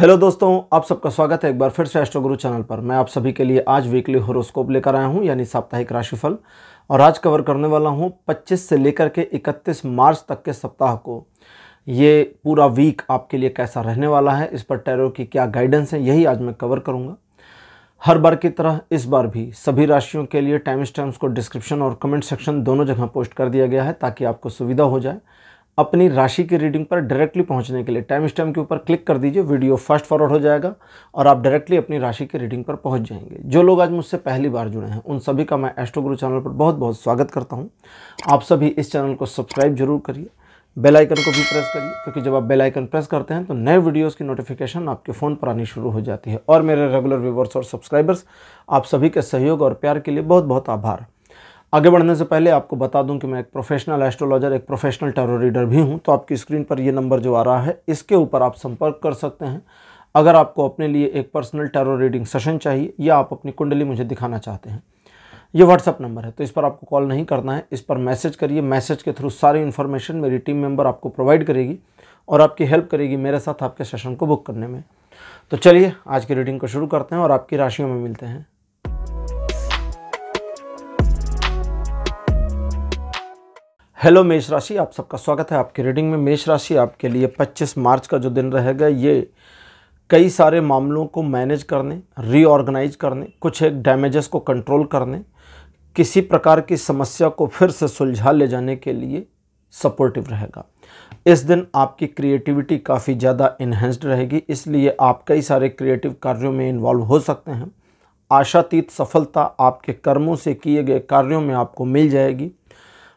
hello दोस्तों आप सबका स्वागत है एक बार फिर से एस्ट्रो गुरु चैनल पर मैं आप सभी के लिए आज वीकली होरोस्कोप लेकर आया हूं यानी साप्ताहिक राशिफल और आज कवर करने वाला हूं 25 से लेकर के 31 मार्च तक के सप्ताह को ये पूरा वीक आपके लिए कैसा रहने वाला है इस पर टैरो की क्या गाइडेंस है यही आज मैं कवर करूँगा हर बार की तरह इस बार भी सभी राशियों के लिए टाइम स्टैम्स को डिस्क्रिप्शन और कमेंट सेक्शन दोनों जगह पोस्ट कर दिया गया है ताकि आपको सुविधा हो जाए अपनी राशि की रीडिंग पर डायरेक्टली पहुंचने के लिए टाइम स्टैम्प के ऊपर क्लिक कर दीजिए वीडियो फास्ट फॉरवर्ड हो जाएगा और आप डायरेक्टली अपनी राशि की रीडिंग पर पहुंच जाएंगे जो लोग आज मुझसे पहली बार जुड़े हैं उन सभी का मैं गुरु चैनल पर बहुत बहुत स्वागत करता हूँ आप सभी इस चैनल को सब्सक्राइब जरूर करिए बेल आइकन को भी प्रेस करिए क्योंकि जब आप बेल आइकन प्रेस करते हैं तो नए वीडियोस की नोटिफिकेशन आपके फ़ोन पर आनी शुरू हो जाती है और मेरे रेगुलर व्यूवर्स और सब्सक्राइबर्स आप सभी के सहयोग और प्यार के लिए बहुत बहुत आभार आगे बढ़ने से पहले आपको बता दूं कि मैं एक प्रोफेशनल एस्ट्रोलॉजर एक प्रोफेशनल टैरो रीडर भी हूं तो आपकी स्क्रीन पर ये नंबर जो आ रहा है इसके ऊपर आप संपर्क कर सकते हैं अगर आपको अपने लिए एक पर्सनल टैरो रीडिंग सेशन चाहिए या आप अपनी कुंडली मुझे दिखाना चाहते हैं ये व्हाट्सअप नंबर है तो इस पर आपको कॉल नहीं करना है इस पर मैसेज करिए मैसेज के थ्रू सारी इन्फॉर्मेशन मेरी टीम मेंबर आपको प्रोवाइड करेगी और आपकी हेल्प करेगी मेरे साथ आपके सेशन को बुक करने में तो चलिए आज की रीडिंग को शुरू करते हैं और आपकी राशियों में मिलते हैं हेलो मेष राशि आप सबका स्वागत है आपकी रीडिंग में मेष राशि आपके लिए 25 मार्च का जो दिन रहेगा ये कई सारे मामलों को मैनेज करने रीऑर्गेनाइज करने कुछ एक डैमेजेस को कंट्रोल करने किसी प्रकार की समस्या को फिर से सुलझा ले जाने के लिए सपोर्टिव रहेगा इस दिन आपकी क्रिएटिविटी काफ़ी ज़्यादा इन्हेंस्ड रहेगी इसलिए आप कई सारे क्रिएटिव कार्यों में इन्वॉल्व हो सकते हैं आशातीत सफलता आपके कर्मों से किए गए कार्यों में आपको मिल जाएगी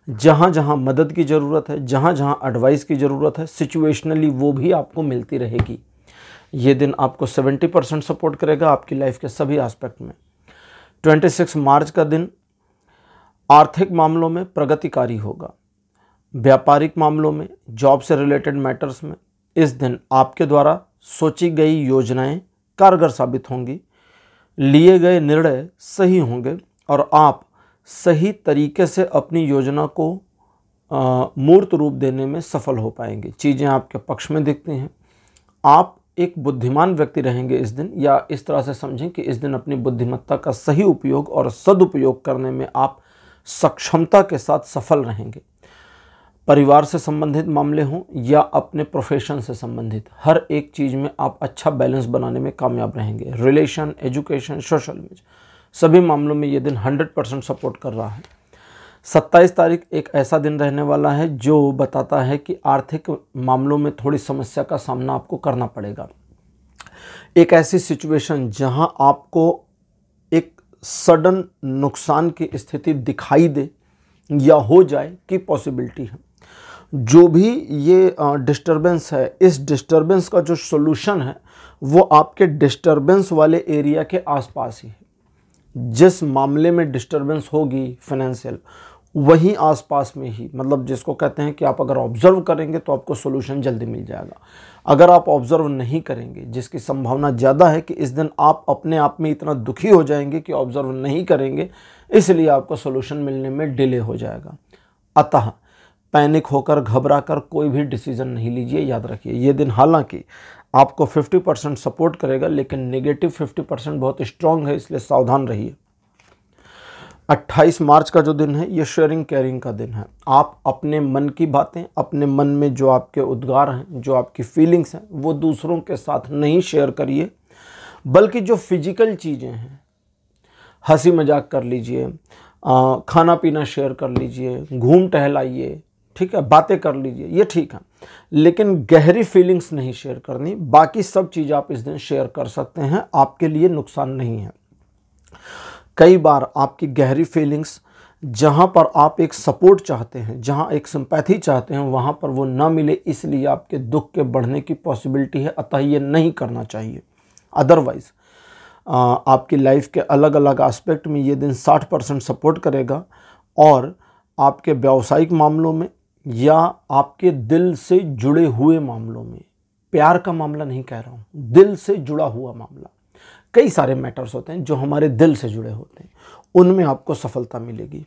जहाँ जहाँ मदद की ज़रूरत है जहाँ जहाँ एडवाइस की ज़रूरत है सिचुएशनली वो भी आपको मिलती रहेगी ये दिन आपको 70 परसेंट सपोर्ट करेगा आपकी लाइफ के सभी एस्पेक्ट में 26 मार्च का दिन आर्थिक मामलों में प्रगतिकारी होगा व्यापारिक मामलों में जॉब से रिलेटेड मैटर्स में इस दिन आपके द्वारा सोची गई योजनाएं कारगर साबित होंगी लिए गए निर्णय सही होंगे और आप सही तरीके से अपनी योजना को मूर्त रूप देने में सफल हो पाएंगे चीज़ें आपके पक्ष में दिखती हैं आप एक बुद्धिमान व्यक्ति रहेंगे इस दिन या इस तरह से समझें कि इस दिन अपनी बुद्धिमत्ता का सही उपयोग और सदुपयोग करने में आप सक्षमता के साथ सफल रहेंगे परिवार से संबंधित मामले हों या अपने प्रोफेशन से संबंधित हर एक चीज़ में आप अच्छा बैलेंस बनाने में कामयाब रहेंगे रिलेशन एजुकेशन सोशल मीडिया सभी मामलों में ये दिन 100 परसेंट सपोर्ट कर रहा है 27 तारीख एक ऐसा दिन रहने वाला है जो बताता है कि आर्थिक मामलों में थोड़ी समस्या का सामना आपको करना पड़ेगा एक ऐसी सिचुएशन जहां आपको एक सडन नुकसान की स्थिति दिखाई दे या हो जाए की पॉसिबिलिटी है जो भी ये डिस्टरबेंस है इस डिस्टरबेंस का जो सोल्यूशन है वो आपके डिस्टरबेंस वाले एरिया के आसपास ही है जिस मामले में डिस्टरबेंस होगी फाइनेंशियल वहीं आसपास में ही मतलब जिसको कहते हैं कि आप अगर ऑब्जर्व करेंगे तो आपको सोल्यूशन जल्दी मिल जाएगा अगर आप ऑब्जर्व नहीं करेंगे जिसकी संभावना ज़्यादा है कि इस दिन आप अपने आप में इतना दुखी हो जाएंगे कि ऑब्जर्व नहीं करेंगे इसलिए आपको सोल्यूशन मिलने में डिले हो जाएगा अतः पैनिक होकर घबरा कर कोई भी डिसीज़न नहीं लीजिए याद रखिए ये दिन हालांकि आपको 50 परसेंट सपोर्ट करेगा लेकिन नेगेटिव 50 परसेंट बहुत स्ट्रांग है इसलिए सावधान रहिए 28 मार्च का जो दिन है ये शेयरिंग कैरिंग का दिन है आप अपने मन की बातें अपने मन में जो आपके उद्गार हैं जो आपकी फीलिंग्स हैं वो दूसरों के साथ नहीं शेयर करिए बल्कि जो फिजिकल चीज़ें हैं हंसी मजाक कर लीजिए खाना पीना शेयर कर लीजिए घूम टहलाइए ठीक है बातें कर लीजिए ये ठीक है लेकिन गहरी फीलिंग्स नहीं शेयर करनी बाकी सब चीज़ आप इस दिन शेयर कर सकते हैं आपके लिए नुकसान नहीं है कई बार आपकी गहरी फीलिंग्स जहाँ पर आप एक सपोर्ट चाहते हैं जहाँ एक सिंपैथी चाहते हैं वहाँ पर वो ना मिले इसलिए आपके दुख के बढ़ने की पॉसिबिलिटी है अतः ये नहीं करना चाहिए अदरवाइज़ आपकी लाइफ के अलग अलग एस्पेक्ट में ये दिन 60 परसेंट सपोर्ट करेगा और आपके व्यावसायिक मामलों में या आपके दिल से जुड़े हुए मामलों में प्यार का मामला नहीं कह रहा हूँ दिल से जुड़ा हुआ मामला कई सारे मैटर्स होते हैं जो हमारे दिल से जुड़े होते हैं उनमें आपको सफलता मिलेगी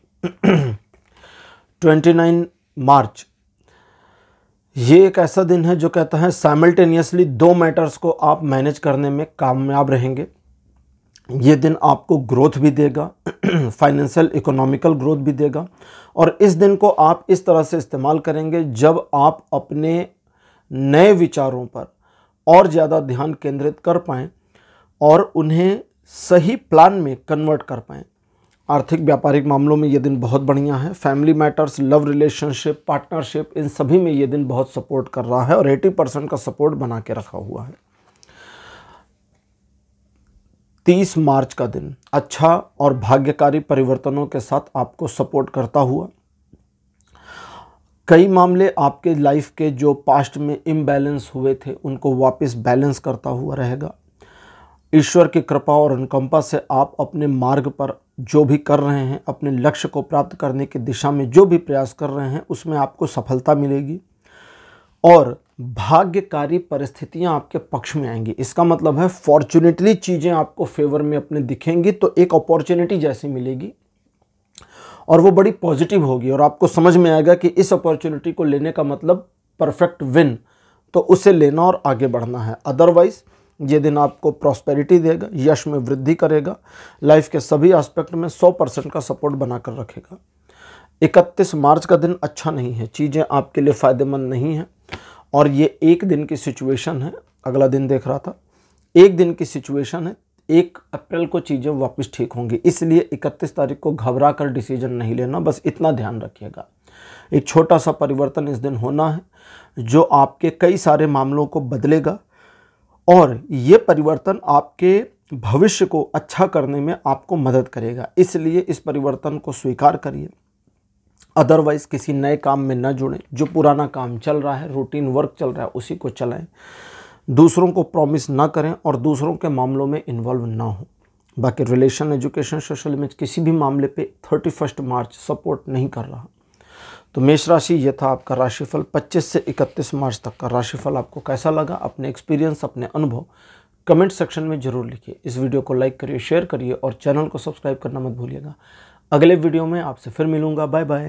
29 मार्च ये एक ऐसा दिन है जो कहता है साइमल्टेनियसली दो मैटर्स को आप मैनेज करने में कामयाब रहेंगे ये दिन आपको ग्रोथ भी देगा फाइनेंशियल इकोनॉमिकल ग्रोथ भी देगा और इस दिन को आप इस तरह से इस्तेमाल करेंगे जब आप अपने नए विचारों पर और ज़्यादा ध्यान केंद्रित कर पाएँ और उन्हें सही प्लान में कन्वर्ट कर पाएँ आर्थिक व्यापारिक मामलों में ये दिन बहुत बढ़िया है family matters love relationship partnership इन सभी में ये दिन बहुत सपोर्ट कर रहा है और 80 परसेंट का सपोर्ट बना के रखा हुआ है 30 मार्च का दिन अच्छा और भाग्यकारी परिवर्तनों के साथ आपको सपोर्ट करता हुआ कई मामले आपके लाइफ के जो पास्ट में इम्बैलेंस हुए थे उनको वापस बैलेंस करता हुआ रहेगा ईश्वर की कृपा और अनुकंपा से आप अपने मार्ग पर जो भी कर रहे हैं अपने लक्ष्य को प्राप्त करने की दिशा में जो भी प्रयास कर रहे हैं उसमें आपको सफलता मिलेगी और भाग्यकारी परिस्थितियां आपके पक्ष में आएंगी इसका मतलब है फॉर्चुनेटली चीज़ें आपको फेवर में अपने दिखेंगी तो एक अपॉर्चुनिटी जैसी मिलेगी और वो बड़ी पॉजिटिव होगी और आपको समझ में आएगा कि इस अपॉर्चुनिटी को लेने का मतलब परफेक्ट विन तो उसे लेना और आगे बढ़ना है अदरवाइज़ ये दिन आपको प्रॉस्पेरिटी देगा यश में वृद्धि करेगा लाइफ के सभी एस्पेक्ट में 100 परसेंट का सपोर्ट बनाकर रखेगा 31 मार्च का दिन अच्छा नहीं है चीज़ें आपके लिए फ़ायदेमंद नहीं हैं और ये एक दिन की सिचुएशन है अगला दिन देख रहा था एक दिन की सिचुएशन है एक अप्रैल को चीज़ें वापस ठीक होंगी इसलिए इकतीस तारीख को घबरा कर डिसीजन नहीं लेना बस इतना ध्यान रखिएगा एक छोटा सा परिवर्तन इस दिन होना है जो आपके कई सारे मामलों को बदलेगा और ये परिवर्तन आपके भविष्य को अच्छा करने में आपको मदद करेगा इसलिए इस परिवर्तन को स्वीकार करिए अदरवाइज किसी नए काम में न जुड़ें जो पुराना काम चल रहा है रूटीन वर्क चल रहा है उसी को चलाएं दूसरों को प्रॉमिस ना करें और दूसरों के मामलों में इन्वॉल्व ना हो बाकी रिलेशन एजुकेशन सोशल इमेज किसी भी मामले पे थर्टी फर्स्ट मार्च सपोर्ट नहीं कर रहा तो मेष राशि यह था आपका राशिफल 25 से 31 मार्च तक का राशिफल आपको कैसा लगा अपने एक्सपीरियंस अपने अनुभव कमेंट सेक्शन में जरूर लिखिए इस वीडियो को लाइक करिए शेयर करिए और चैनल को सब्सक्राइब करना मत भूलिएगा अगले वीडियो में आपसे फिर मिलूंगा बाय बाय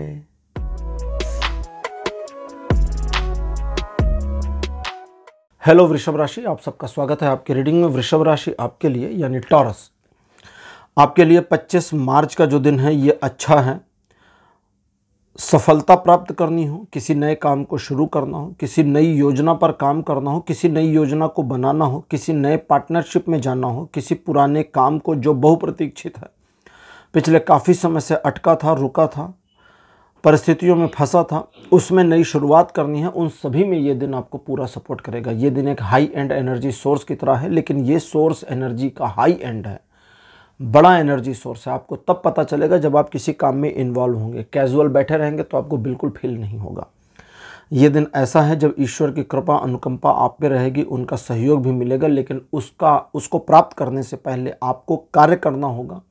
हेलो वृषभ राशि आप सबका स्वागत है आपके रीडिंग में वृषभ राशि आपके लिए यानी टॉरस आपके लिए 25 मार्च का जो दिन है ये अच्छा है सफलता प्राप्त करनी हो किसी नए काम को शुरू करना हो किसी नई योजना पर काम करना हो किसी नई योजना को बनाना हो किसी नए पार्टनरशिप में जाना हो किसी पुराने काम को जो बहुप्रतीक्षित है पिछले काफ़ी समय से अटका था रुका था परिस्थितियों में फंसा था उसमें नई शुरुआत करनी है उन सभी में ये दिन आपको पूरा सपोर्ट करेगा ये दिन एक हाई एंड एनर्जी सोर्स की तरह है लेकिन ये सोर्स एनर्जी का हाई एंड है बड़ा एनर्जी सोर्स है आपको तब पता चलेगा जब आप किसी काम में इन्वॉल्व होंगे कैजुअल बैठे रहेंगे तो आपको बिल्कुल फील नहीं होगा ये दिन ऐसा है जब ईश्वर की कृपा अनुकंपा आप पे रहेगी उनका सहयोग भी मिलेगा लेकिन उसका उसको प्राप्त करने से पहले आपको कार्य करना होगा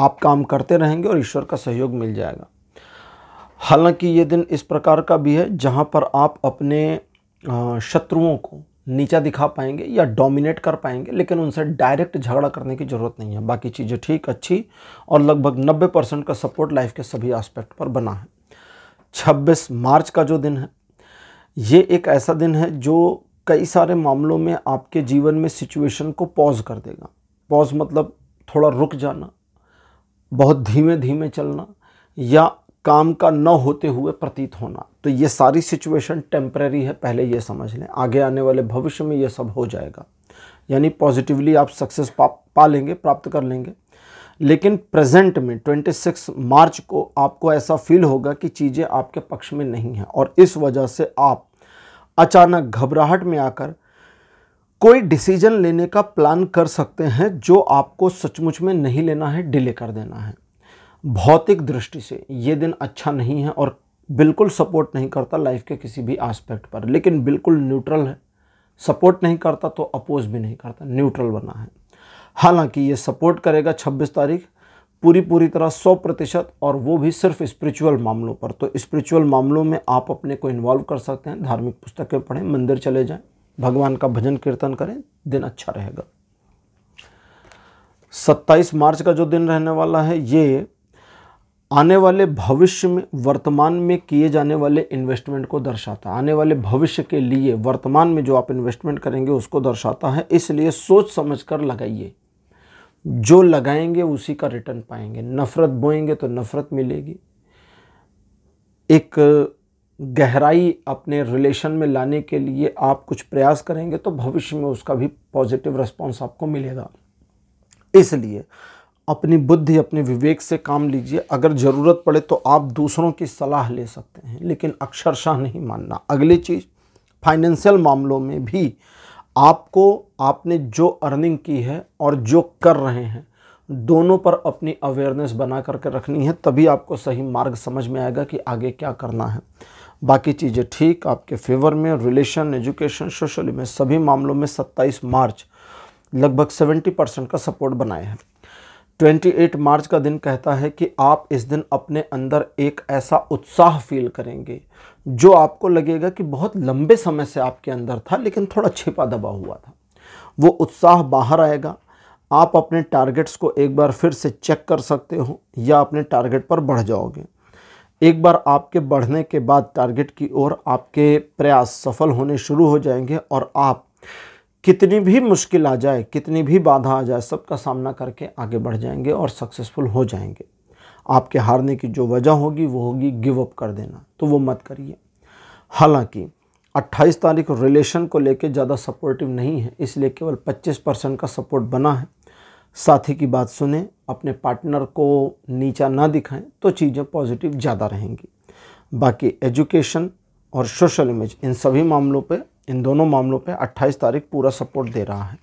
आप काम करते रहेंगे और ईश्वर का सहयोग मिल जाएगा हालांकि ये दिन इस प्रकार का भी है जहाँ पर आप अपने शत्रुओं को नीचा दिखा पाएंगे या डोमिनेट कर पाएंगे लेकिन उनसे डायरेक्ट झगड़ा करने की ज़रूरत नहीं है बाकी चीज़ें ठीक अच्छी और लगभग 90 परसेंट का सपोर्ट लाइफ के सभी एस्पेक्ट पर बना है 26 मार्च का जो दिन है ये एक ऐसा दिन है जो कई सारे मामलों में आपके जीवन में सिचुएशन को पॉज कर देगा पॉज मतलब थोड़ा रुक जाना बहुत धीमे धीमे चलना या काम का न होते हुए प्रतीत होना तो ये सारी सिचुएशन टेम्प्रेरी है पहले ये समझ लें आगे आने वाले भविष्य में ये सब हो जाएगा यानी पॉजिटिवली आप सक्सेस पा पा लेंगे प्राप्त कर लेंगे लेकिन प्रेजेंट में 26 मार्च को आपको ऐसा फील होगा कि चीज़ें आपके पक्ष में नहीं हैं और इस वजह से आप अचानक घबराहट में आकर कोई डिसीजन लेने का प्लान कर सकते हैं जो आपको सचमुच में नहीं लेना है डिले कर देना है भौतिक दृष्टि से ये दिन अच्छा नहीं है और बिल्कुल सपोर्ट नहीं करता लाइफ के किसी भी एस्पेक्ट पर लेकिन बिल्कुल न्यूट्रल है सपोर्ट नहीं करता तो अपोज भी नहीं करता न्यूट्रल बना है हालांकि ये सपोर्ट करेगा 26 तारीख पूरी पूरी तरह 100 प्रतिशत और वो भी सिर्फ स्पिरिचुअल मामलों पर तो स्पिरिचुअल मामलों में आप अपने को इन्वॉल्व कर सकते हैं धार्मिक पुस्तकें पढ़ें मंदिर चले जाएँ भगवान का भजन कीर्तन करें दिन अच्छा रहेगा 27 मार्च का जो दिन रहने वाला है ये आने वाले भविष्य में वर्तमान में किए जाने वाले इन्वेस्टमेंट को दर्शाता है आने वाले भविष्य के लिए वर्तमान में जो आप इन्वेस्टमेंट करेंगे उसको दर्शाता है इसलिए सोच समझ कर लगाइए जो लगाएंगे उसी का रिटर्न पाएंगे नफ़रत बोएंगे तो नफ़रत मिलेगी एक गहराई अपने रिलेशन में लाने के लिए आप कुछ प्रयास करेंगे तो भविष्य में उसका भी पॉजिटिव रिस्पॉन्स आपको मिलेगा इसलिए अपनी बुद्धि अपने विवेक से काम लीजिए अगर ज़रूरत पड़े तो आप दूसरों की सलाह ले सकते हैं लेकिन अक्षरशाह नहीं मानना अगली चीज़ फाइनेंशियल मामलों में भी आपको आपने जो अर्निंग की है और जो कर रहे हैं दोनों पर अपनी अवेयरनेस बना करके रखनी है तभी आपको सही मार्ग समझ में आएगा कि आगे क्या करना है बाकी चीज़ें ठीक आपके फेवर में रिलेशन एजुकेशन सोशली में सभी मामलों में 27 मार्च लगभग 70 परसेंट का सपोर्ट बनाए हैं 28 मार्च का दिन कहता है कि आप इस दिन अपने अंदर एक ऐसा उत्साह फील करेंगे जो आपको लगेगा कि बहुत लंबे समय से आपके अंदर था लेकिन थोड़ा छिपा दबा हुआ था वो उत्साह बाहर आएगा आप अपने टारगेट्स को एक बार फिर से चेक कर सकते हो या अपने टारगेट पर बढ़ जाओगे एक बार आपके बढ़ने के बाद टारगेट की ओर आपके प्रयास सफल होने शुरू हो जाएंगे और आप कितनी भी मुश्किल आ जाए कितनी भी बाधा आ जाए सबका सामना करके आगे बढ़ जाएंगे और सक्सेसफुल हो जाएंगे आपके हारने की जो वजह होगी वो होगी गिव अप कर देना तो वो मत करिए हालांकि 28 तारीख रिलेशन को लेके ज़्यादा सपोर्टिव नहीं है इसलिए केवल 25 परसेंट का सपोर्ट बना है साथी की बात सुने अपने पार्टनर को नीचा ना दिखाएं तो चीज़ें पॉजिटिव ज़्यादा रहेंगी बाकी एजुकेशन और सोशल इमेज इन सभी मामलों पे इन दोनों मामलों पे 28 तारीख पूरा सपोर्ट दे रहा है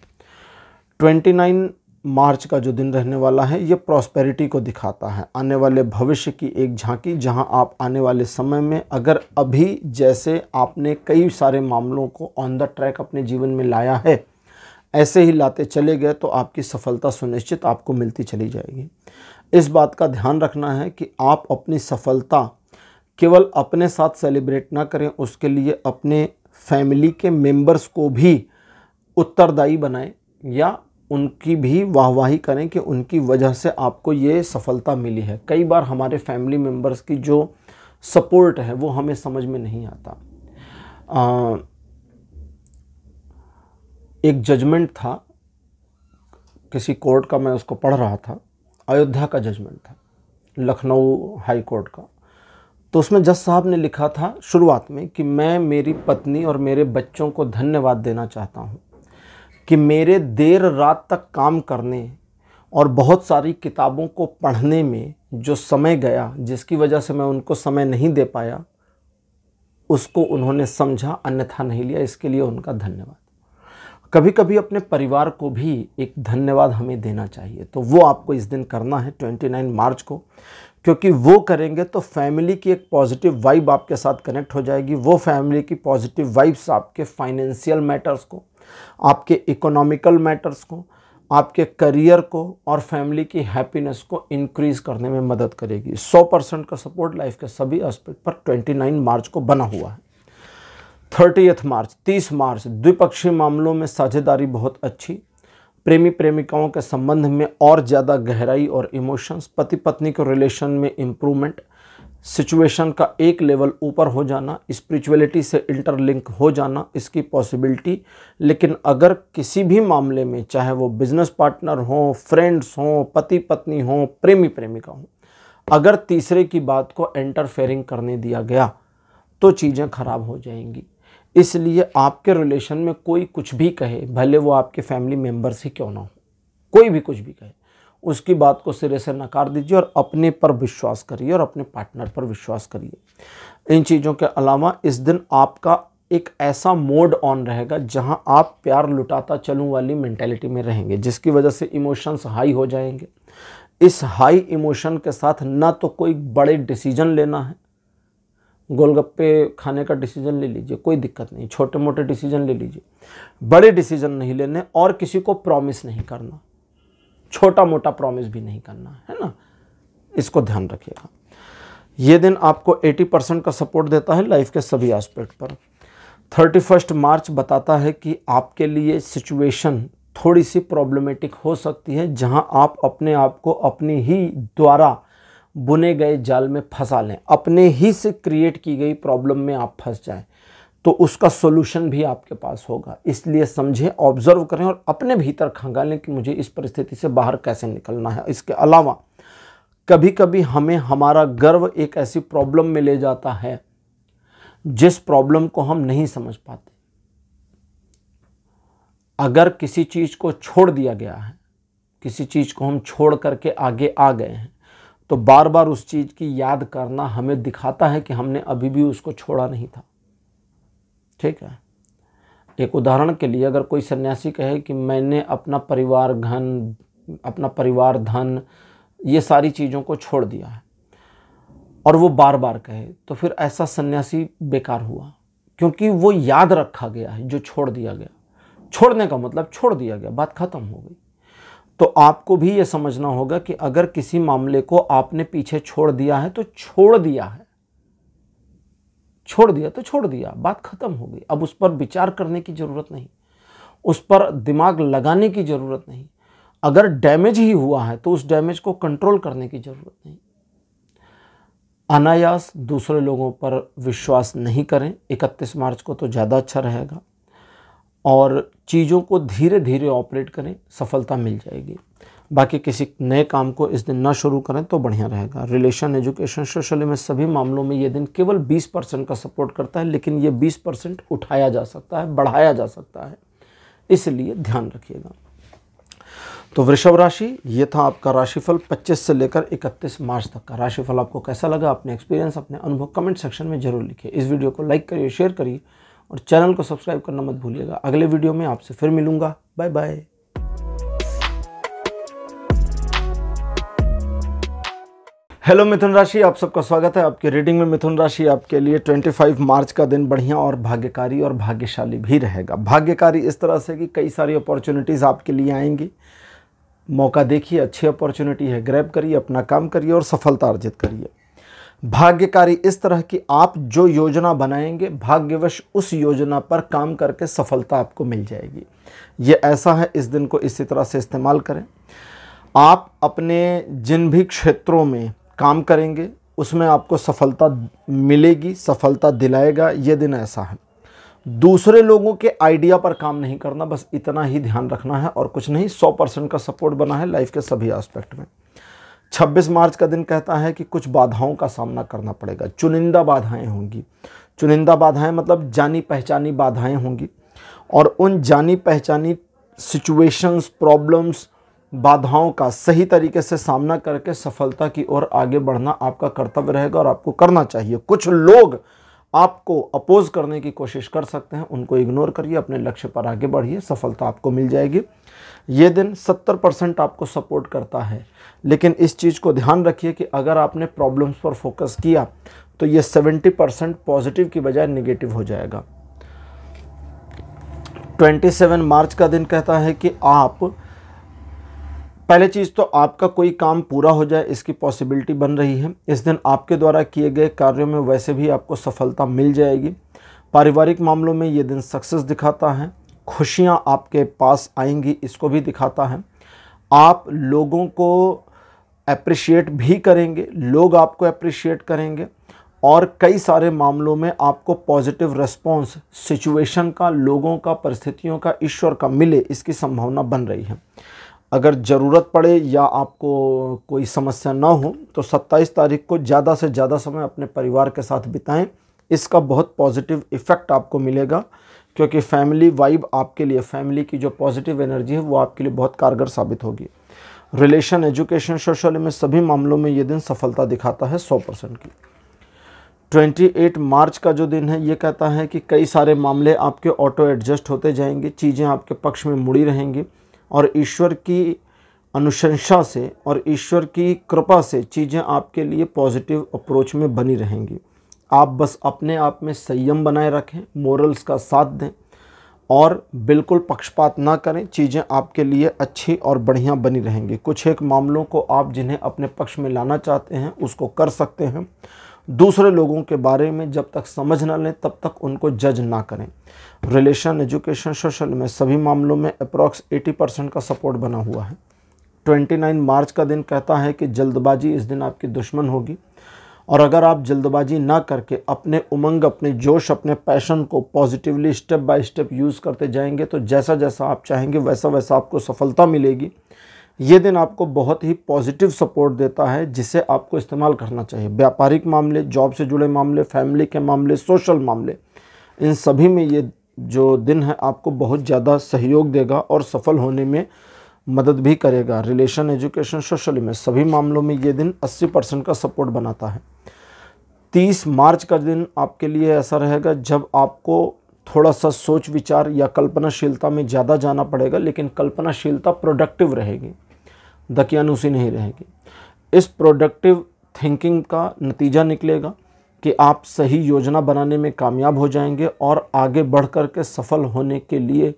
29 मार्च का जो दिन रहने वाला है ये प्रॉस्पेरिटी को दिखाता है आने वाले भविष्य की एक झांकी जहां आप आने वाले समय में अगर अभी जैसे आपने कई सारे मामलों को ऑन द ट्रैक अपने जीवन में लाया है ऐसे ही लाते चले गए तो आपकी सफलता सुनिश्चित आपको मिलती चली जाएगी इस बात का ध्यान रखना है कि आप अपनी सफलता केवल अपने साथ सेलिब्रेट ना करें उसके लिए अपने फैमिली के मेंबर्स को भी उत्तरदायी बनाएं या उनकी भी वाहवाही करें कि उनकी वजह से आपको ये सफलता मिली है कई बार हमारे फैमिली मेम्बर्स की जो सपोर्ट है वो हमें समझ में नहीं आता आ, एक जजमेंट था किसी कोर्ट का मैं उसको पढ़ रहा था अयोध्या का जजमेंट था लखनऊ हाई कोर्ट का तो उसमें जज साहब ने लिखा था शुरुआत में कि मैं मेरी पत्नी और मेरे बच्चों को धन्यवाद देना चाहता हूँ कि मेरे देर रात तक काम करने और बहुत सारी किताबों को पढ़ने में जो समय गया जिसकी वजह से मैं उनको समय नहीं दे पाया उसको उन्होंने समझा अन्यथा नहीं लिया इसके लिए उनका धन्यवाद कभी कभी अपने परिवार को भी एक धन्यवाद हमें देना चाहिए तो वो आपको इस दिन करना है 29 मार्च को क्योंकि वो करेंगे तो फैमिली की एक पॉजिटिव वाइब आपके साथ कनेक्ट हो जाएगी वो फैमिली की पॉजिटिव वाइब्स आपके फाइनेंशियल मैटर्स को आपके इकोनॉमिकल मैटर्स को आपके करियर को और फैमिली की हैप्पीनेस को इंक्रीज करने में मदद करेगी 100 परसेंट का सपोर्ट लाइफ के सभी एस्पेक्ट पर 29 मार्च को बना हुआ है थर्टीथ मार्च तीस मार्च द्विपक्षीय मामलों में साझेदारी बहुत अच्छी प्रेमी प्रेमिकाओं के संबंध में और ज़्यादा गहराई और इमोशंस पति पत्नी के रिलेशन में इम्प्रूवमेंट सिचुएशन का एक लेवल ऊपर हो जाना स्पिरिचुअलिटी से इंटरलिंक हो जाना इसकी पॉसिबिलिटी लेकिन अगर किसी भी मामले में चाहे वो बिजनेस पार्टनर हो फ्रेंड्स हों पति पत्नी हों प्रेमी प्रेमिका हों अगर तीसरे की बात को इंटरफेयरिंग करने दिया गया तो चीज़ें खराब हो जाएंगी इसलिए आपके रिलेशन में कोई कुछ भी कहे भले वो आपके फैमिली मेम्बर्स ही क्यों ना हो कोई भी कुछ भी कहे उसकी बात को सिरे से नकार दीजिए और अपने पर विश्वास करिए और अपने पार्टनर पर विश्वास करिए इन चीज़ों के अलावा इस दिन आपका एक ऐसा मोड ऑन रहेगा जहां आप प्यार लुटाता चलूं वाली मेंटेलिटी में रहेंगे जिसकी वजह से इमोशंस हाई हो जाएंगे इस हाई इमोशन के साथ ना तो कोई बड़े डिसीजन लेना है गोलगप्पे खाने का डिसीजन ले लीजिए कोई दिक्कत नहीं छोटे मोटे डिसीजन ले लीजिए बड़े डिसीजन नहीं लेने और किसी को प्रॉमिस नहीं करना छोटा मोटा प्रॉमिस भी नहीं करना है ना इसको ध्यान रखिएगा ये दिन आपको 80 परसेंट का सपोर्ट देता है लाइफ के सभी एस्पेक्ट पर थर्टी मार्च बताता है कि आपके लिए सिचुएशन थोड़ी सी प्रॉब्लमेटिक हो सकती है जहाँ आप अपने आप को अपनी ही द्वारा बुने गए जाल में फंसा लें अपने ही से क्रिएट की गई प्रॉब्लम में आप फंस जाएं तो उसका सोल्यूशन भी आपके पास होगा इसलिए समझें ऑब्जर्व करें और अपने भीतर खंगालें कि मुझे इस परिस्थिति से बाहर कैसे निकलना है इसके अलावा कभी कभी हमें हमारा गर्व एक ऐसी प्रॉब्लम में ले जाता है जिस प्रॉब्लम को हम नहीं समझ पाते अगर किसी चीज़ को छोड़ दिया गया है किसी चीज़ को हम छोड़ करके आगे आ गए हैं तो बार बार उस चीज़ की याद करना हमें दिखाता है कि हमने अभी भी उसको छोड़ा नहीं था ठीक है एक उदाहरण के लिए अगर कोई सन्यासी कहे कि मैंने अपना परिवार घन अपना परिवार धन ये सारी चीज़ों को छोड़ दिया है और वो बार बार कहे तो फिर ऐसा सन्यासी बेकार हुआ क्योंकि वो याद रखा गया है जो छोड़ दिया गया छोड़ने का मतलब छोड़ दिया गया बात ख़त्म हो गई तो आपको भी ये समझना होगा कि अगर किसी मामले को आपने पीछे छोड़ दिया है तो छोड़ दिया है छोड़ दिया तो छोड़ दिया बात खत्म हो गई अब उस पर विचार करने की ज़रूरत नहीं उस पर दिमाग लगाने की ज़रूरत नहीं अगर डैमेज ही हुआ है तो उस डैमेज को कंट्रोल करने की ज़रूरत नहीं अनायास दूसरे लोगों पर विश्वास नहीं करें 31 मार्च को तो ज़्यादा अच्छा रहेगा और चीज़ों को धीरे धीरे ऑपरेट करें सफलता मिल जाएगी बाकी किसी नए काम को इस दिन ना शुरू करें तो बढ़िया रहेगा रिलेशन एजुकेशन सोशल में सभी मामलों में ये दिन केवल 20 परसेंट का सपोर्ट करता है लेकिन ये 20 परसेंट उठाया जा सकता है बढ़ाया जा सकता है इसलिए ध्यान रखिएगा तो वृषभ राशि ये था आपका राशिफल 25 से लेकर 31 मार्च तक का राशिफल आपको कैसा लगा अपने एक्सपीरियंस अपने अनुभव कमेंट सेक्शन में जरूर लिखिए इस वीडियो को लाइक करिए शेयर करिए और चैनल को सब्सक्राइब करना मत भूलिएगा अगले वीडियो में आपसे फिर मिलूंगा बाय बाय हेलो मिथुन राशि आप सबका स्वागत है आपकी रीडिंग में मिथुन राशि आपके लिए 25 मार्च का दिन बढ़िया और भाग्यकारी और भाग्यशाली भी रहेगा भाग्यकारी इस तरह से कि कई सारी अपॉर्चुनिटीज़ आपके लिए आएंगी मौका देखिए अच्छी अपॉर्चुनिटी है ग्रैब करिए अपना काम करिए और सफलता अर्जित करिए भाग्यकारी इस तरह की आप जो योजना बनाएंगे भाग्यवश उस योजना पर काम करके सफलता आपको मिल जाएगी ये ऐसा है इस दिन को इसी तरह से इस्तेमाल करें आप अपने जिन भी क्षेत्रों में काम करेंगे उसमें आपको सफलता मिलेगी सफलता दिलाएगा ये दिन ऐसा है दूसरे लोगों के आइडिया पर काम नहीं करना बस इतना ही ध्यान रखना है और कुछ नहीं सौ परसेंट का सपोर्ट बना है लाइफ के सभी एस्पेक्ट में 26 मार्च का दिन कहता है कि कुछ बाधाओं का सामना करना पड़ेगा चुनिंदा बाधाएं होंगी चुनिंदा बाधाएं मतलब जानी पहचानी बाधाएं होंगी और उन जानी पहचानी सिचुएशंस प्रॉब्लम्स बाधाओं का सही तरीके से सामना करके सफलता की ओर आगे बढ़ना आपका कर्तव्य रहेगा और आपको करना चाहिए कुछ लोग आपको अपोज करने की कोशिश कर सकते हैं उनको इग्नोर करिए अपने लक्ष्य पर आगे बढ़िए सफलता आपको मिल जाएगी ये दिन 70 परसेंट आपको सपोर्ट करता है लेकिन इस चीज़ को ध्यान रखिए कि अगर आपने प्रॉब्लम्स पर फोकस किया तो ये 70 परसेंट पॉजिटिव की बजाय नेगेटिव हो जाएगा 27 मार्च का दिन कहता है कि आप पहले चीज़ तो आपका कोई काम पूरा हो जाए इसकी पॉसिबिलिटी बन रही है इस दिन आपके द्वारा किए गए कार्यों में वैसे भी आपको सफलता मिल जाएगी पारिवारिक मामलों में ये दिन सक्सेस दिखाता है खुशियाँ आपके पास आएंगी इसको भी दिखाता है आप लोगों को अप्रिशिएट भी करेंगे लोग आपको अप्रिशिएट करेंगे और कई सारे मामलों में आपको पॉजिटिव रेस्पॉन्स सिचुएशन का लोगों का परिस्थितियों का ईश्वर का मिले इसकी संभावना बन रही है अगर ज़रूरत पड़े या आपको कोई समस्या ना हो तो 27 तारीख को ज़्यादा से ज़्यादा समय अपने परिवार के साथ बिताएं इसका बहुत पॉजिटिव इफ़ेक्ट आपको मिलेगा क्योंकि फैमिली वाइब आपके लिए फैमिली की जो पॉजिटिव एनर्जी है वो आपके लिए बहुत कारगर साबित होगी रिलेशन एजुकेशन सोशल में सभी मामलों में ये दिन सफलता दिखाता है 100 परसेंट की 28 मार्च का जो दिन है ये कहता है कि कई सारे मामले आपके ऑटो एडजस्ट होते जाएंगे चीज़ें आपके पक्ष में मुड़ी रहेंगी और ईश्वर की अनुशंसा से और ईश्वर की कृपा से चीज़ें आपके लिए पॉजिटिव अप्रोच में बनी रहेंगी आप बस अपने आप में संयम बनाए रखें मोरल्स का साथ दें और बिल्कुल पक्षपात ना करें चीज़ें आपके लिए अच्छी और बढ़िया बनी रहेंगी कुछ एक मामलों को आप जिन्हें अपने पक्ष में लाना चाहते हैं उसको कर सकते हैं दूसरे लोगों के बारे में जब तक समझ ना लें तब तक उनको जज ना करें रिलेशन एजुकेशन सोशल में सभी मामलों में अप्रॉक्स 80 परसेंट का सपोर्ट बना हुआ है 29 मार्च का दिन कहता है कि जल्दबाजी इस दिन आपकी दुश्मन होगी और अगर आप जल्दबाजी ना करके अपने उमंग अपने जोश अपने पैशन को positively step by step use करते जाएंगे तो जैसा जैसा आप चाहेंगे वैसा वैसा आपको सफलता मिलेगी ये दिन आपको बहुत ही पॉजिटिव सपोर्ट देता है जिसे आपको इस्तेमाल करना चाहिए व्यापारिक मामले जॉब से जुड़े मामले फैमिली के मामले सोशल मामले इन सभी में ये जो दिन है आपको बहुत ज़्यादा सहयोग देगा और सफल होने में मदद भी करेगा रिलेशन एजुकेशन सोशल में सभी मामलों में ये दिन 80 परसेंट का सपोर्ट बनाता है 30 मार्च का दिन आपके लिए ऐसा रहेगा जब आपको थोड़ा सा सोच विचार या कल्पनाशीलता में ज़्यादा जाना पड़ेगा लेकिन कल्पनाशीलता प्रोडक्टिव रहेगी दकियानुसी नहीं रहेगी इस प्रोडक्टिव थिंकिंग का नतीजा निकलेगा कि आप सही योजना बनाने में कामयाब हो जाएंगे और आगे बढ़ कर के सफल होने के लिए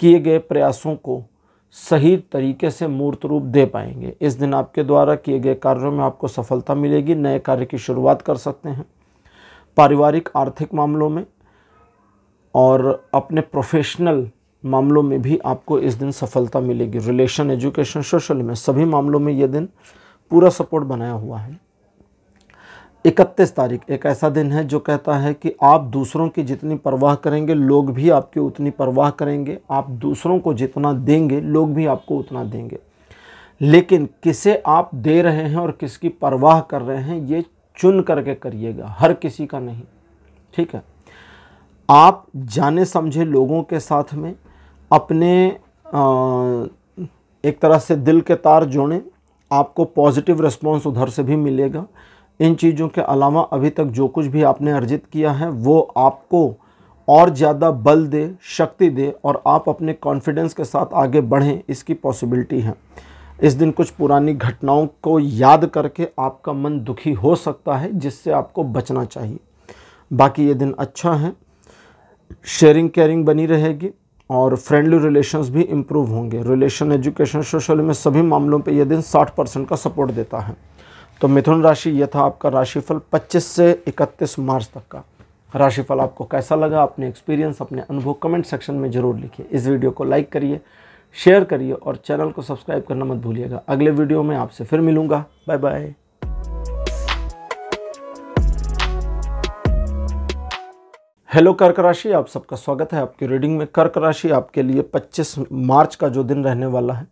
किए गए प्रयासों को सही तरीके से मूर्त रूप दे पाएंगे इस दिन आपके द्वारा किए गए कार्यों में आपको सफलता मिलेगी नए कार्य की शुरुआत कर सकते हैं पारिवारिक आर्थिक मामलों में और अपने प्रोफेशनल मामलों में भी आपको इस दिन सफलता मिलेगी रिलेशन एजुकेशन सोशल में सभी मामलों में ये दिन पूरा सपोर्ट बनाया हुआ है इकतीस तारीख एक ऐसा दिन है जो कहता है कि आप दूसरों की जितनी परवाह करेंगे लोग भी आपकी उतनी परवाह करेंगे आप दूसरों को जितना देंगे लोग भी आपको उतना देंगे लेकिन किसे आप दे रहे हैं और किसकी परवाह कर रहे हैं ये चुन करके करिएगा हर किसी का नहीं ठीक है आप जाने समझे लोगों के साथ में अपने आ, एक तरह से दिल के तार जोड़ें आपको पॉजिटिव रिस्पॉन्स उधर से भी मिलेगा इन चीज़ों के अलावा अभी तक जो कुछ भी आपने अर्जित किया है वो आपको और ज़्यादा बल दे शक्ति दे और आप अपने कॉन्फिडेंस के साथ आगे बढ़ें इसकी पॉसिबिलिटी है इस दिन कुछ पुरानी घटनाओं को याद करके आपका मन दुखी हो सकता है जिससे आपको बचना चाहिए बाकी ये दिन अच्छा है शेयरिंग केयरिंग बनी रहेगी और फ्रेंडली रिलेशंस भी इम्प्रूव होंगे रिलेशन एजुकेशन सोशल में सभी मामलों पे यह दिन 60 परसेंट का सपोर्ट देता है तो मिथुन राशि यह था आपका राशिफल 25 से 31 मार्च तक का राशिफल आपको कैसा लगा अपने एक्सपीरियंस अपने अनुभव कमेंट सेक्शन में ज़रूर लिखिए इस वीडियो को लाइक करिए शेयर करिए और चैनल को सब्सक्राइब करना मत भूलिएगा अगले वीडियो में आपसे फिर मिलूँगा बाय बाय हेलो कर्क राशि आप सबका स्वागत है आपकी रीडिंग में कर्क राशि आपके लिए 25 मार्च का जो दिन रहने वाला है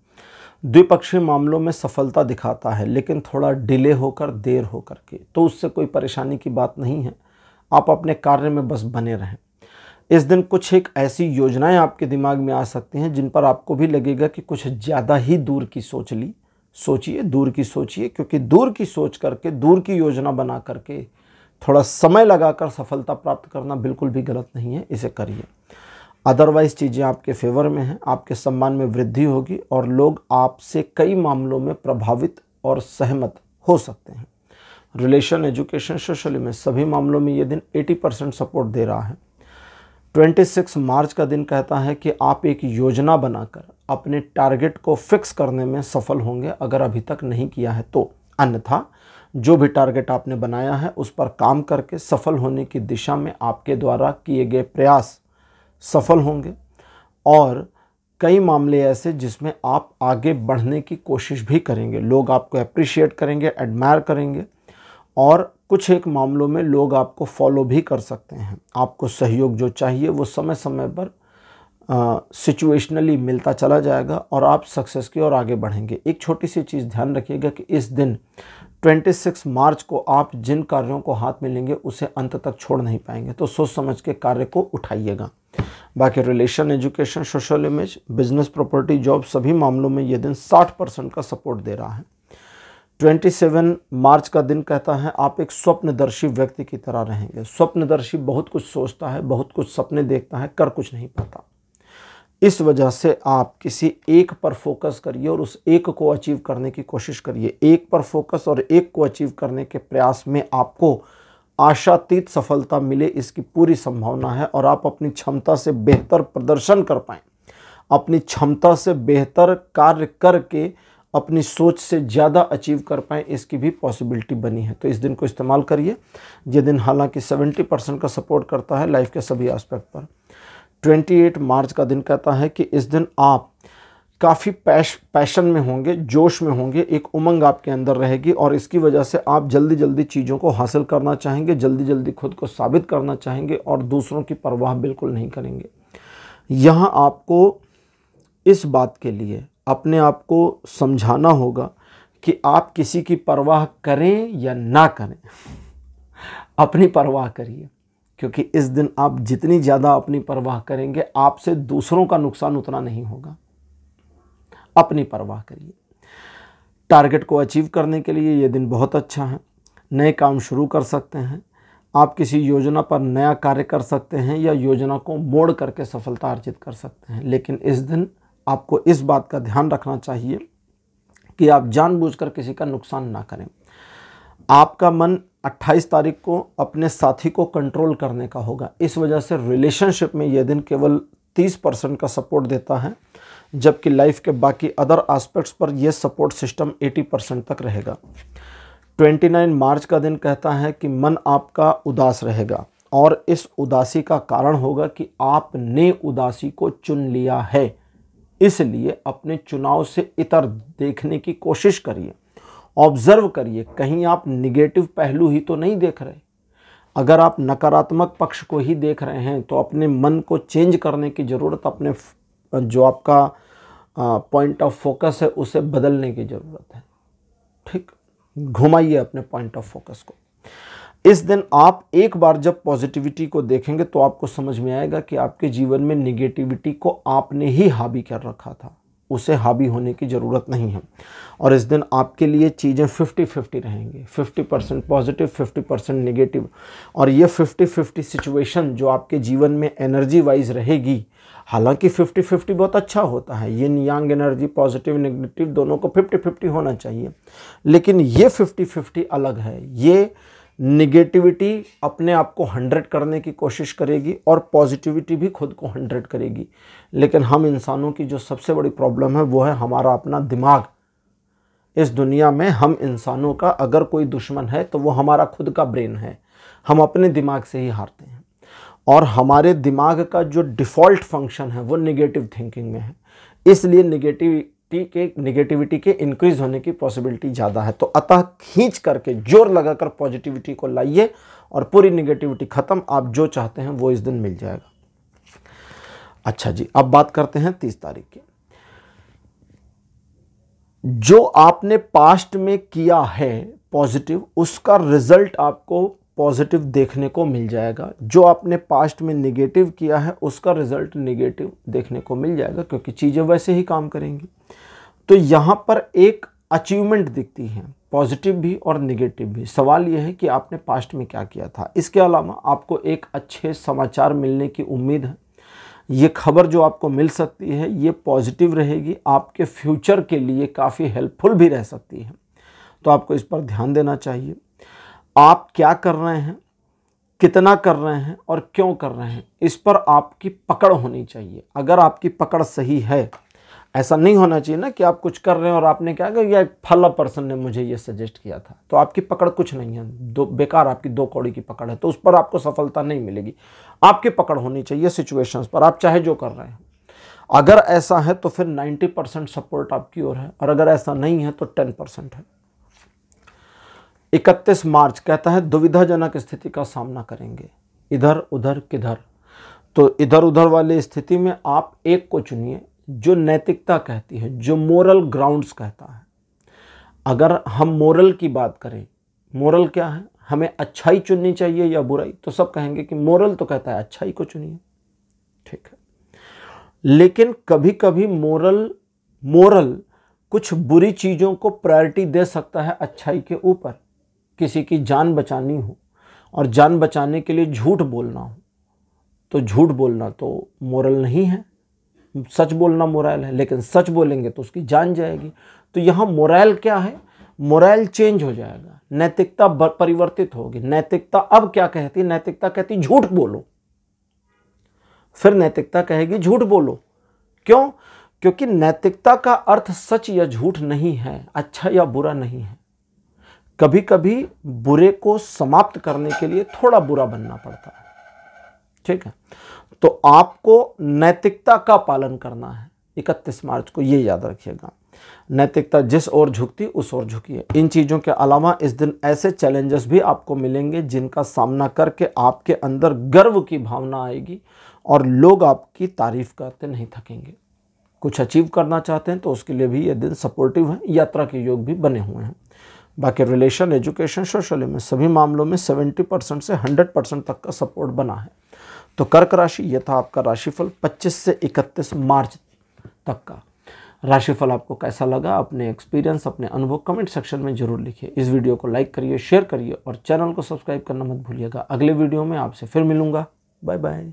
द्विपक्षीय मामलों में सफलता दिखाता है लेकिन थोड़ा डिले होकर देर होकर के तो उससे कोई परेशानी की बात नहीं है आप अपने कार्य में बस बने रहें इस दिन कुछ एक ऐसी योजनाएं आपके दिमाग में आ सकती हैं जिन पर आपको भी लगेगा कि कुछ ज़्यादा ही दूर की सोच ली सोचिए दूर की सोचिए क्योंकि दूर की सोच करके दूर की योजना बना करके थोड़ा समय लगाकर सफलता प्राप्त करना बिल्कुल भी गलत नहीं है इसे करिए अदरवाइज़ चीज़ें आपके फेवर में हैं आपके सम्मान में वृद्धि होगी और लोग आपसे कई मामलों में प्रभावित और सहमत हो सकते हैं रिलेशन एजुकेशन सोशली में सभी मामलों में ये दिन 80 परसेंट सपोर्ट दे रहा है 26 मार्च का दिन कहता है कि आप एक योजना बनाकर अपने टारगेट को फिक्स करने में सफल होंगे अगर अभी तक नहीं किया है तो अन्यथा जो भी टारगेट आपने बनाया है उस पर काम करके सफल होने की दिशा में आपके द्वारा किए गए प्रयास सफल होंगे और कई मामले ऐसे जिसमें आप आगे बढ़ने की कोशिश भी करेंगे लोग आपको अप्रिशिएट करेंगे एडमायर करेंगे और कुछ एक मामलों में लोग आपको फॉलो भी कर सकते हैं आपको सहयोग जो चाहिए वो समय समय पर सिचुएशनली मिलता चला जाएगा और आप सक्सेस की ओर आगे बढ़ेंगे एक छोटी सी चीज़ ध्यान रखिएगा कि इस दिन 26 मार्च को आप जिन कार्यों को हाथ में लेंगे उसे अंत तक छोड़ नहीं पाएंगे तो सोच समझ के कार्य को उठाइएगा बाकी relation education social image business property job सभी मामलों में ये दिन 60 परसेंट का सपोर्ट दे रहा है 27 मार्च का दिन कहता है आप एक स्वप्नदर्शी व्यक्ति की तरह रहेंगे स्वप्नदर्शी बहुत कुछ सोचता है बहुत कुछ सपने देखता है कर कुछ नहीं पाता इस वजह से आप किसी एक पर फोकस करिए और उस एक को अचीव करने की कोशिश करिए एक पर फोकस और एक को अचीव करने के प्रयास में आपको आशातीत सफलता मिले इसकी पूरी संभावना है और आप अपनी क्षमता से बेहतर प्रदर्शन कर पाएँ अपनी क्षमता से बेहतर कार्य करके अपनी सोच से ज़्यादा अचीव कर पाएँ इसकी भी पॉसिबिलिटी बनी है तो इस दिन को इस्तेमाल करिए ये दिन हालांकि 70 परसेंट का सपोर्ट करता है लाइफ के सभी एस्पेक्ट पर 28 मार्च का दिन कहता है कि इस दिन आप काफ़ी पैश पैशन में होंगे जोश में होंगे एक उमंग आपके अंदर रहेगी और इसकी वजह से आप जल्दी जल्दी चीज़ों को हासिल करना चाहेंगे जल्दी जल्दी खुद को साबित करना चाहेंगे और दूसरों की परवाह बिल्कुल नहीं करेंगे यहाँ आपको इस बात के लिए अपने आप को समझाना होगा कि आप किसी की परवाह करें या ना करें अपनी परवाह करिए क्योंकि इस दिन आप जितनी ज़्यादा अपनी परवाह करेंगे आपसे दूसरों का नुकसान उतना नहीं होगा अपनी परवाह करिए टारगेट को अचीव करने के लिए ये दिन बहुत अच्छा है नए काम शुरू कर सकते हैं आप किसी योजना पर नया कार्य कर सकते हैं या योजना को मोड़ करके सफलता अर्जित कर सकते हैं लेकिन इस दिन आपको इस बात का ध्यान रखना चाहिए कि आप जानबूझकर किसी का नुकसान ना करें आपका मन 28 तारीख को अपने साथी को कंट्रोल करने का होगा इस वजह से रिलेशनशिप में यह दिन केवल 30 परसेंट का सपोर्ट देता है जबकि लाइफ के बाकी अदर एस्पेक्ट्स पर यह सपोर्ट सिस्टम 80 परसेंट तक रहेगा 29 मार्च का दिन कहता है कि मन आपका उदास रहेगा और इस उदासी का कारण होगा कि आपने उदासी को चुन लिया है इसलिए अपने चुनाव से इतर देखने की कोशिश करिए ऑब्जर्व करिए कहीं आप निगेटिव पहलू ही तो नहीं देख रहे अगर आप नकारात्मक पक्ष को ही देख रहे हैं तो अपने मन को चेंज करने की ज़रूरत अपने जो आपका पॉइंट ऑफ फोकस है उसे बदलने की ज़रूरत है ठीक घुमाइए अपने पॉइंट ऑफ फोकस को इस दिन आप एक बार जब पॉजिटिविटी को देखेंगे तो आपको समझ में आएगा कि आपके जीवन में निगेटिविटी को आपने ही हावी कर रखा था उसे हावी होने की ज़रूरत नहीं है और इस दिन आपके लिए चीज़ें फिफ्टी फिफ्टी रहेंगी fifty percent positive fifty percent negative और ये फिफ्टी फिफ्टी सिचुएशन जो आपके जीवन में एनर्जी वाइज रहेगी हालांकि फिफ्टी फिफ्टी बहुत अच्छा होता है ये नियांग एनर्जी पॉजिटिव नेगेटिव दोनों को फिफ्टी फिफ्टी होना चाहिए लेकिन ये फिफ्टी फिफ्टी अलग है ये निगेटिविटी अपने आप को हंड्रेड करने की कोशिश करेगी और पॉजिटिविटी भी खुद को हंड्रेड करेगी लेकिन हम इंसानों की जो सबसे बड़ी प्रॉब्लम है वो है हमारा अपना दिमाग इस दुनिया में हम इंसानों का अगर कोई दुश्मन है तो वो हमारा खुद का ब्रेन है हम अपने दिमाग से ही हारते हैं और हमारे दिमाग का जो डिफ़ॉल्ट फंक्शन है वो निगेटिव थिंकिंग में है इसलिए निगेटिव टी के निगेटिविटी के इंक्रीज होने की पॉसिबिलिटी ज़्यादा है तो अतः खींच करके जोर लगाकर पॉजिटिविटी को लाइए और पूरी निगेटिविटी ख़त्म आप जो चाहते हैं वो इस दिन मिल जाएगा अच्छा जी अब बात करते हैं तीस तारीख की जो आपने पास्ट में किया है पॉजिटिव उसका रिजल्ट आपको पॉजिटिव देखने को मिल जाएगा जो आपने पास्ट में निगेटिव किया है उसका रिजल्ट निगेटिव देखने को मिल जाएगा क्योंकि चीज़ें वैसे ही काम करेंगी तो यहाँ पर एक अचीवमेंट दिखती है पॉजिटिव भी और निगेटिव भी सवाल यह है कि आपने पास्ट में क्या किया था इसके अलावा आपको एक अच्छे समाचार मिलने की उम्मीद है ये खबर जो आपको मिल सकती है ये पॉजिटिव रहेगी आपके फ्यूचर के लिए काफ़ी हेल्पफुल भी रह सकती है तो आपको इस पर ध्यान देना चाहिए आप क्या कर रहे हैं कितना कर रहे हैं और क्यों कर रहे हैं इस पर आपकी पकड़ होनी चाहिए अगर आपकी पकड़ सही है ऐसा नहीं होना चाहिए ना कि आप कुछ कर रहे हैं और आपने क्या कहा एक फला पर्सन ने मुझे ये सजेस्ट किया था तो आपकी पकड़ कुछ नहीं है दो बेकार आपकी दो कौड़ी की पकड़ है तो उस पर आपको सफलता नहीं मिलेगी आपकी पकड़ होनी चाहिए सिचुएशंस पर आप चाहे जो कर रहे हैं अगर ऐसा है तो फिर नाइन्टी परसेंट सपोर्ट आपकी ओर है और अगर ऐसा नहीं है तो टेन परसेंट है इकतीस मार्च कहता है दुविधाजनक स्थिति का सामना करेंगे इधर उधर किधर तो इधर उधर वाली स्थिति में आप एक को चुनिए जो नैतिकता कहती है जो मोरल ग्राउंड्स कहता है अगर हम मोरल की बात करें मोरल क्या है हमें अच्छाई चुननी चाहिए या बुराई तो सब कहेंगे कि मोरल तो कहता है अच्छाई को चुनिए ठीक है लेकिन कभी कभी मोरल मोरल कुछ बुरी चीज़ों को प्रायोरिटी दे सकता है अच्छाई के ऊपर किसी की जान बचानी हो और जान बचाने के लिए झूठ बोलना हो तो झूठ बोलना तो मोरल नहीं है सच बोलना मोरल है लेकिन सच बोलेंगे तो उसकी जान जाएगी तो यहाँ मोरल क्या है मोरल चेंज हो जाएगा नैतिकता परिवर्तित होगी नैतिकता अब क्या कहती नैतिकता कहती झूठ बोलो फिर नैतिकता कहेगी झूठ बोलो क्यों क्योंकि नैतिकता का अर्थ सच या झूठ नहीं है अच्छा या बुरा नहीं है कभी कभी बुरे को समाप्त करने के लिए थोड़ा बुरा बनना पड़ता है ठीक है तो आपको नैतिकता का पालन करना है इकतीस मार्च को ये याद रखिएगा नैतिकता जिस ओर झुकती उस ओर है इन चीज़ों के अलावा इस दिन ऐसे चैलेंजेस भी आपको मिलेंगे जिनका सामना करके आपके अंदर गर्व की भावना आएगी और लोग आपकी तारीफ करते नहीं थकेंगे कुछ अचीव करना चाहते हैं तो उसके लिए भी ये दिन सपोर्टिव है यात्रा के योग भी बने हुए हैं बाकी रिलेशन एजुकेशन सोशल में सभी मामलों में 70 परसेंट से 100 परसेंट तक का सपोर्ट बना है तो कर्क राशि यह था आपका राशिफल 25 से 31 मार्च तक का राशिफल आपको कैसा लगा अपने एक्सपीरियंस अपने अनुभव कमेंट सेक्शन में जरूर लिखिए इस वीडियो को लाइक करिए शेयर करिए और चैनल को सब्सक्राइब करना मत भूलिएगा अगले वीडियो में आपसे फिर मिलूंगा बाय बाय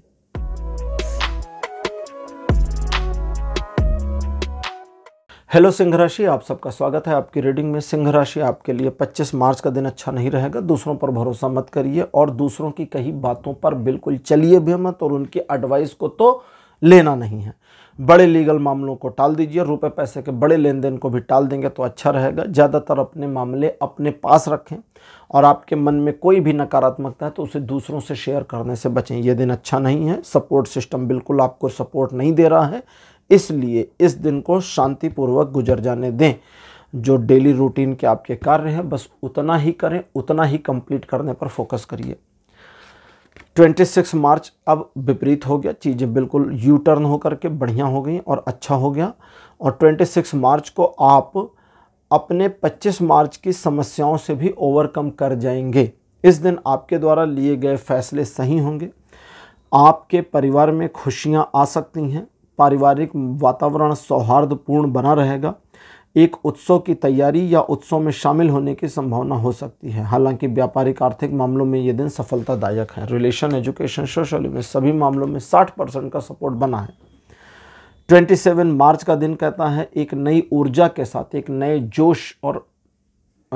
हेलो सिंह राशि आप सबका स्वागत है आपकी रीडिंग में सिंह राशि आपके लिए 25 मार्च का दिन अच्छा नहीं रहेगा दूसरों पर भरोसा मत करिए और दूसरों की कही बातों पर बिल्कुल चलिए भी मत और उनकी एडवाइस को तो लेना नहीं है बड़े लीगल मामलों को टाल दीजिए रुपए पैसे के बड़े लेन देन को भी टाल देंगे तो अच्छा रहेगा ज़्यादातर अपने मामले अपने पास रखें और आपके मन में कोई भी नकारात्मकता है तो उसे दूसरों से शेयर करने से बचें ये दिन अच्छा नहीं है सपोर्ट सिस्टम बिल्कुल आपको सपोर्ट नहीं दे रहा है इसलिए इस दिन को शांतिपूर्वक गुजर जाने दें जो डेली रूटीन के आपके कार्य हैं बस उतना ही करें उतना ही कंप्लीट करने पर फोकस करिए 26 मार्च अब विपरीत हो गया चीज़ें बिल्कुल यू टर्न होकर के बढ़िया हो गई और अच्छा हो गया और 26 मार्च को आप अपने 25 मार्च की समस्याओं से भी ओवरकम कर जाएंगे इस दिन आपके द्वारा लिए गए फैसले सही होंगे आपके परिवार में खुशियां आ सकती हैं पारिवारिक वातावरण सौहार्दपूर्ण बना रहेगा एक उत्सव की तैयारी या उत्सव में शामिल होने की संभावना हो सकती है हालांकि व्यापारिक आर्थिक मामलों में ये दिन सफलतादायक है रिलेशन एजुकेशन सोशल में सभी मामलों में 60 परसेंट का सपोर्ट बना है 27 मार्च का दिन कहता है एक नई ऊर्जा के साथ एक नए जोश और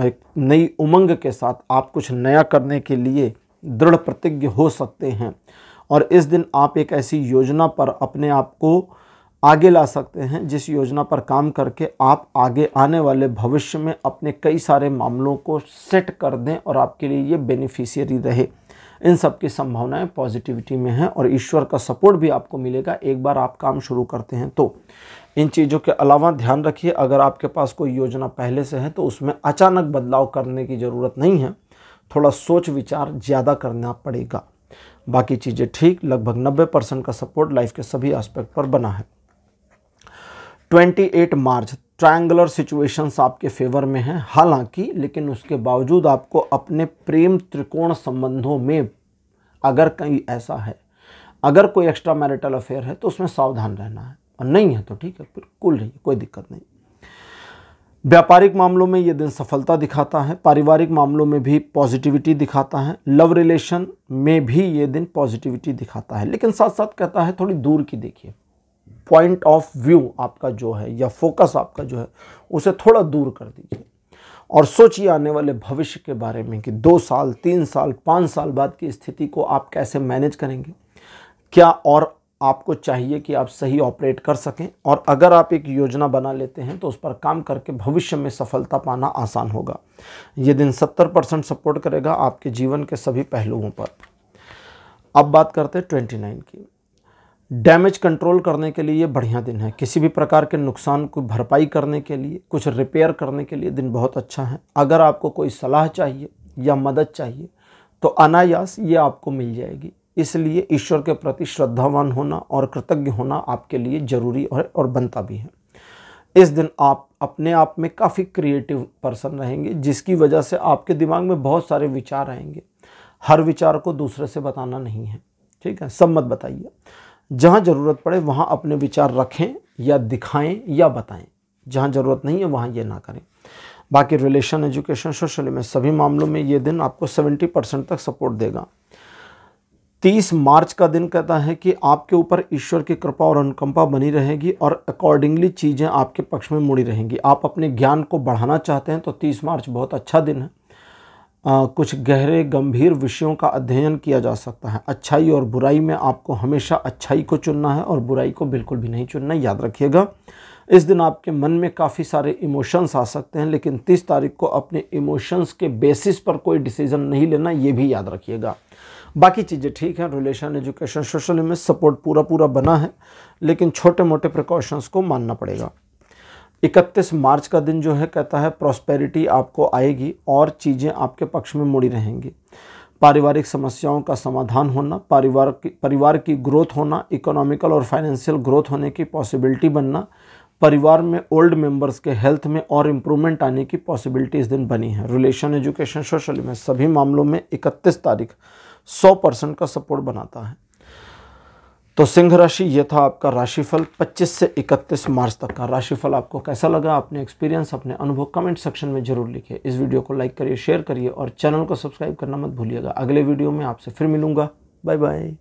एक नई उमंग के साथ आप कुछ नया करने के लिए दृढ़ प्रतिज्ञ हो सकते हैं और इस दिन आप एक ऐसी योजना पर अपने आप को आगे ला सकते हैं जिस योजना पर काम करके आप आगे आने वाले भविष्य में अपने कई सारे मामलों को सेट कर दें और आपके लिए ये बेनिफिशियरी रहे इन सब की संभावनाएं पॉजिटिविटी में हैं और ईश्वर का सपोर्ट भी आपको मिलेगा एक बार आप काम शुरू करते हैं तो इन चीज़ों के अलावा ध्यान रखिए अगर आपके पास कोई योजना पहले से है तो उसमें अचानक बदलाव करने की ज़रूरत नहीं है थोड़ा सोच विचार ज़्यादा करना पड़ेगा बाकी चीज़ें ठीक लगभग 90 परसेंट का सपोर्ट लाइफ के सभी एस्पेक्ट पर बना है 28 मार्च ट्रायंगुलर सिचुएशंस आपके फेवर में हैं हालांकि लेकिन उसके बावजूद आपको अपने प्रेम त्रिकोण संबंधों में अगर कहीं ऐसा है अगर कोई एक्स्ट्रा मैरिटल अफेयर है तो उसमें सावधान रहना है और नहीं है तो ठीक है बिल्कुल नहीं कोई दिक्कत नहीं व्यापारिक मामलों में ये दिन सफलता दिखाता है पारिवारिक मामलों में भी पॉजिटिविटी दिखाता है लव रिलेशन में भी ये दिन पॉजिटिविटी दिखाता है लेकिन साथ साथ कहता है थोड़ी दूर की देखिए पॉइंट ऑफ व्यू आपका जो है या फोकस आपका जो है उसे थोड़ा दूर कर दीजिए और सोचिए आने वाले भविष्य के बारे में कि दो साल तीन साल पाँच साल बाद की स्थिति को आप कैसे मैनेज करेंगे क्या और आपको चाहिए कि आप सही ऑपरेट कर सकें और अगर आप एक योजना बना लेते हैं तो उस पर काम करके भविष्य में सफलता पाना आसान होगा ये दिन 70 परसेंट सपोर्ट करेगा आपके जीवन के सभी पहलुओं पर अब बात करते हैं ट्वेंटी नाइन की डैमेज कंट्रोल करने के लिए ये बढ़िया दिन है किसी भी प्रकार के नुकसान को भरपाई करने के लिए कुछ रिपेयर करने के लिए दिन बहुत अच्छा है अगर आपको कोई सलाह चाहिए या मदद चाहिए तो अनायास ये आपको मिल जाएगी इसलिए ईश्वर के प्रति श्रद्धावान होना और कृतज्ञ होना आपके लिए जरूरी और, और बनता भी है इस दिन आप अपने आप में काफ़ी क्रिएटिव पर्सन रहेंगे जिसकी वजह से आपके दिमाग में बहुत सारे विचार आएंगे हर विचार को दूसरे से बताना नहीं है ठीक है सब मत बताइए जहाँ ज़रूरत पड़े वहाँ अपने विचार रखें या दिखाएं या बताएं जहाँ ज़रूरत नहीं है वहाँ ये ना करें बाकी रिलेशन एजुकेशन सोशल में सभी मामलों में ये दिन आपको 70 परसेंट तक सपोर्ट देगा तीस मार्च का दिन कहता है कि आपके ऊपर ईश्वर की कृपा और अनुकंपा बनी रहेगी और अकॉर्डिंगली चीज़ें आपके पक्ष में मुड़ी रहेंगी आप अपने ज्ञान को बढ़ाना चाहते हैं तो तीस मार्च बहुत अच्छा दिन है आ, कुछ गहरे गंभीर विषयों का अध्ययन किया जा सकता है अच्छाई और बुराई में आपको हमेशा अच्छाई को चुनना है और बुराई को बिल्कुल भी नहीं चुनना याद रखिएगा इस दिन आपके मन में काफ़ी सारे इमोशंस आ सकते हैं लेकिन तीस तारीख को अपने इमोशंस के बेसिस पर कोई डिसीज़न नहीं लेना ये भी याद रखिएगा बाकी चीज़ें ठीक हैं relation education social image support पूरा पूरा बना है लेकिन छोटे मोटे प्रिकॉशंस को मानना पड़ेगा 31 मार्च का दिन जो है कहता है प्रॉस्पेरिटी आपको आएगी और चीज़ें आपके पक्ष में मुड़ी रहेंगी पारिवारिक समस्याओं का समाधान होना परिवार की परिवार की ग्रोथ होना इकोनॉमिकल और फाइनेंशियल ग्रोथ होने की पॉसिबिलिटी बनना परिवार में ओल्ड मेंबर्स के हेल्थ में और इम्प्रूवमेंट आने की पॉसिबिलिटी इस दिन बनी है रिलेशन एजुकेशन सोशल में सभी मामलों में 31 तारीख सौ परसेंट का सपोर्ट बनाता है तो सिंह राशि यह था आपका राशिफल 25 से 31 मार्च तक का राशिफल आपको कैसा लगा अपने एक्सपीरियंस अपने अनुभव कमेंट सेक्शन में जरूर लिखिए इस वीडियो को लाइक करिए शेयर करिए और चैनल को सब्सक्राइब करना मत भूलिएगा अगले वीडियो में आपसे फिर मिलूंगा बाय बाय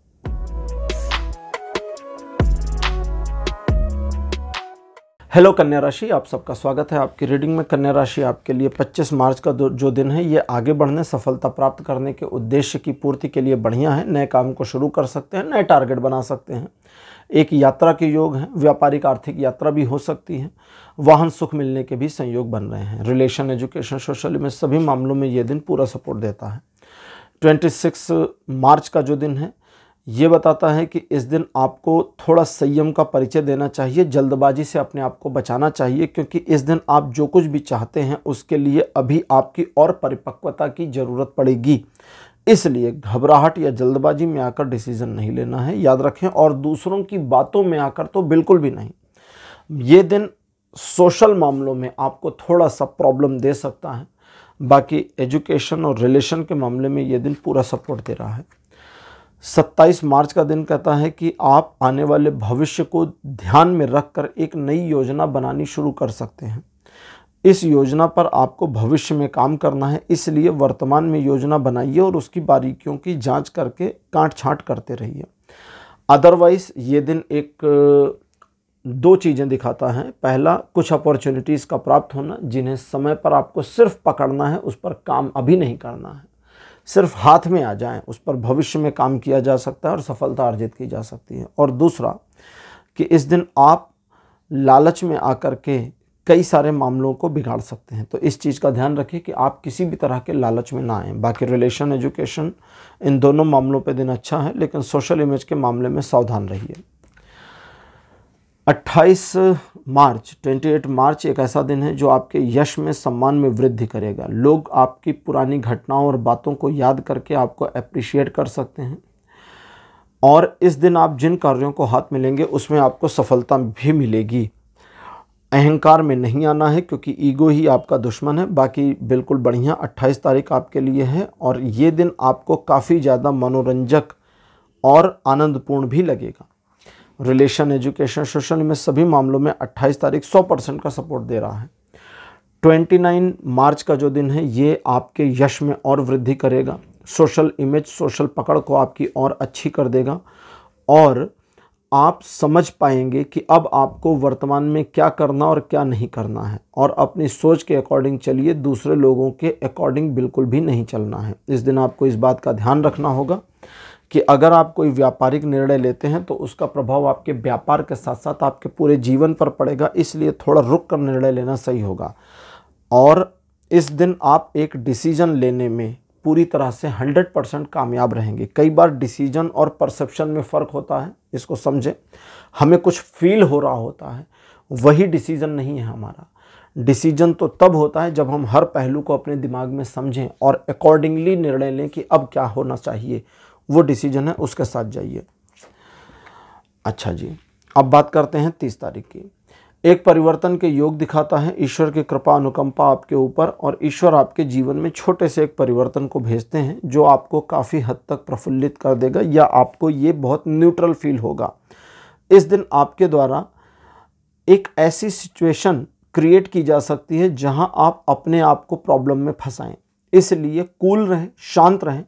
हेलो कन्या राशि आप सबका स्वागत है आपकी रीडिंग में कन्या राशि आपके लिए 25 मार्च का जो दिन है ये आगे बढ़ने सफलता प्राप्त करने के उद्देश्य की पूर्ति के लिए बढ़िया है नए काम को शुरू कर सकते हैं नए टारगेट बना सकते हैं एक यात्रा के योग हैं व्यापारिक आर्थिक यात्रा भी हो सकती है वाहन सुख मिलने के भी संयोग बन रहे हैं रिलेशन एजुकेशन सोशल में सभी मामलों में ये दिन पूरा सपोर्ट देता है ट्वेंटी मार्च का जो दिन है ये बताता है कि इस दिन आपको थोड़ा संयम का परिचय देना चाहिए जल्दबाजी से अपने आप को बचाना चाहिए क्योंकि इस दिन आप जो कुछ भी चाहते हैं उसके लिए अभी आपकी और परिपक्वता की ज़रूरत पड़ेगी इसलिए घबराहट या जल्दबाजी में आकर डिसीज़न नहीं लेना है याद रखें और दूसरों की बातों में आकर तो बिल्कुल भी नहीं ये दिन सोशल मामलों में आपको थोड़ा सा प्रॉब्लम दे सकता है बाकी एजुकेशन और रिलेशन के मामले में ये दिन पूरा सपोर्ट दे रहा है 27 मार्च का दिन कहता है कि आप आने वाले भविष्य को ध्यान में रखकर एक नई योजना बनानी शुरू कर सकते हैं इस योजना पर आपको भविष्य में काम करना है इसलिए वर्तमान में योजना बनाइए और उसकी बारीकियों की जांच करके काट छाँट करते रहिए अदरवाइज़ ये दिन एक दो चीज़ें दिखाता है पहला कुछ अपॉर्चुनिटीज़ का प्राप्त होना जिन्हें समय पर आपको सिर्फ पकड़ना है उस पर काम अभी नहीं करना है सिर्फ हाथ में आ जाएं उस पर भविष्य में काम किया जा सकता है और सफलता अर्जित की जा सकती है और दूसरा कि इस दिन आप लालच में आकर के कई सारे मामलों को बिगाड़ सकते हैं तो इस चीज़ का ध्यान रखें कि आप किसी भी तरह के लालच में ना आएँ बाकी रिलेशन एजुकेशन इन दोनों मामलों पर दिन अच्छा है लेकिन सोशल इमेज के मामले में सावधान रहिए 28 मार्च 28 मार्च एक ऐसा दिन है जो आपके यश में सम्मान में वृद्धि करेगा लोग आपकी पुरानी घटनाओं और बातों को याद करके आपको अप्रिशिएट कर सकते हैं और इस दिन आप जिन कार्यों को हाथ में लेंगे उसमें आपको सफलता भी मिलेगी अहंकार में नहीं आना है क्योंकि ईगो ही आपका दुश्मन है बाकी बिल्कुल बढ़िया 28 तारीख आपके लिए है और ये दिन आपको काफ़ी ज़्यादा मनोरंजक और आनंदपूर्ण भी लगेगा रिलेशन एजुकेशन सोशल में सभी मामलों में 28 तारीख 100 परसेंट का सपोर्ट दे रहा है 29 मार्च का जो दिन है ये आपके यश में और वृद्धि करेगा सोशल इमेज सोशल पकड़ को आपकी और अच्छी कर देगा और आप समझ पाएंगे कि अब आपको वर्तमान में क्या करना और क्या नहीं करना है और अपनी सोच के अकॉर्डिंग चलिए दूसरे लोगों के अकॉर्डिंग बिल्कुल भी नहीं चलना है इस दिन आपको इस बात का ध्यान रखना होगा कि अगर आप कोई व्यापारिक निर्णय लेते हैं तो उसका प्रभाव आपके व्यापार के साथ साथ आपके पूरे जीवन पर पड़ेगा इसलिए थोड़ा रुक कर निर्णय लेना सही होगा और इस दिन आप एक डिसीजन लेने में पूरी तरह से 100 परसेंट कामयाब रहेंगे कई बार डिसीजन और परसेप्शन में फ़र्क होता है इसको समझें हमें कुछ फील हो रहा होता है वही डिसीजन नहीं है हमारा डिसीजन तो तब होता है जब हम हर पहलू को अपने दिमाग में समझें और अकॉर्डिंगली निर्णय लें कि अब क्या होना चाहिए वो डिसीजन है उसके साथ जाइए अच्छा जी अब बात करते हैं तीस तारीख की एक परिवर्तन के योग दिखाता है ईश्वर की कृपा अनुकंपा आपके ऊपर और ईश्वर आपके जीवन में छोटे से एक परिवर्तन को भेजते हैं जो आपको काफ़ी हद तक प्रफुल्लित कर देगा या आपको ये बहुत न्यूट्रल फील होगा इस दिन आपके द्वारा एक ऐसी सिचुएशन क्रिएट की जा सकती है जहां आप अपने आप को प्रॉब्लम में फंसाएं इसलिए कूल रहें शांत रहें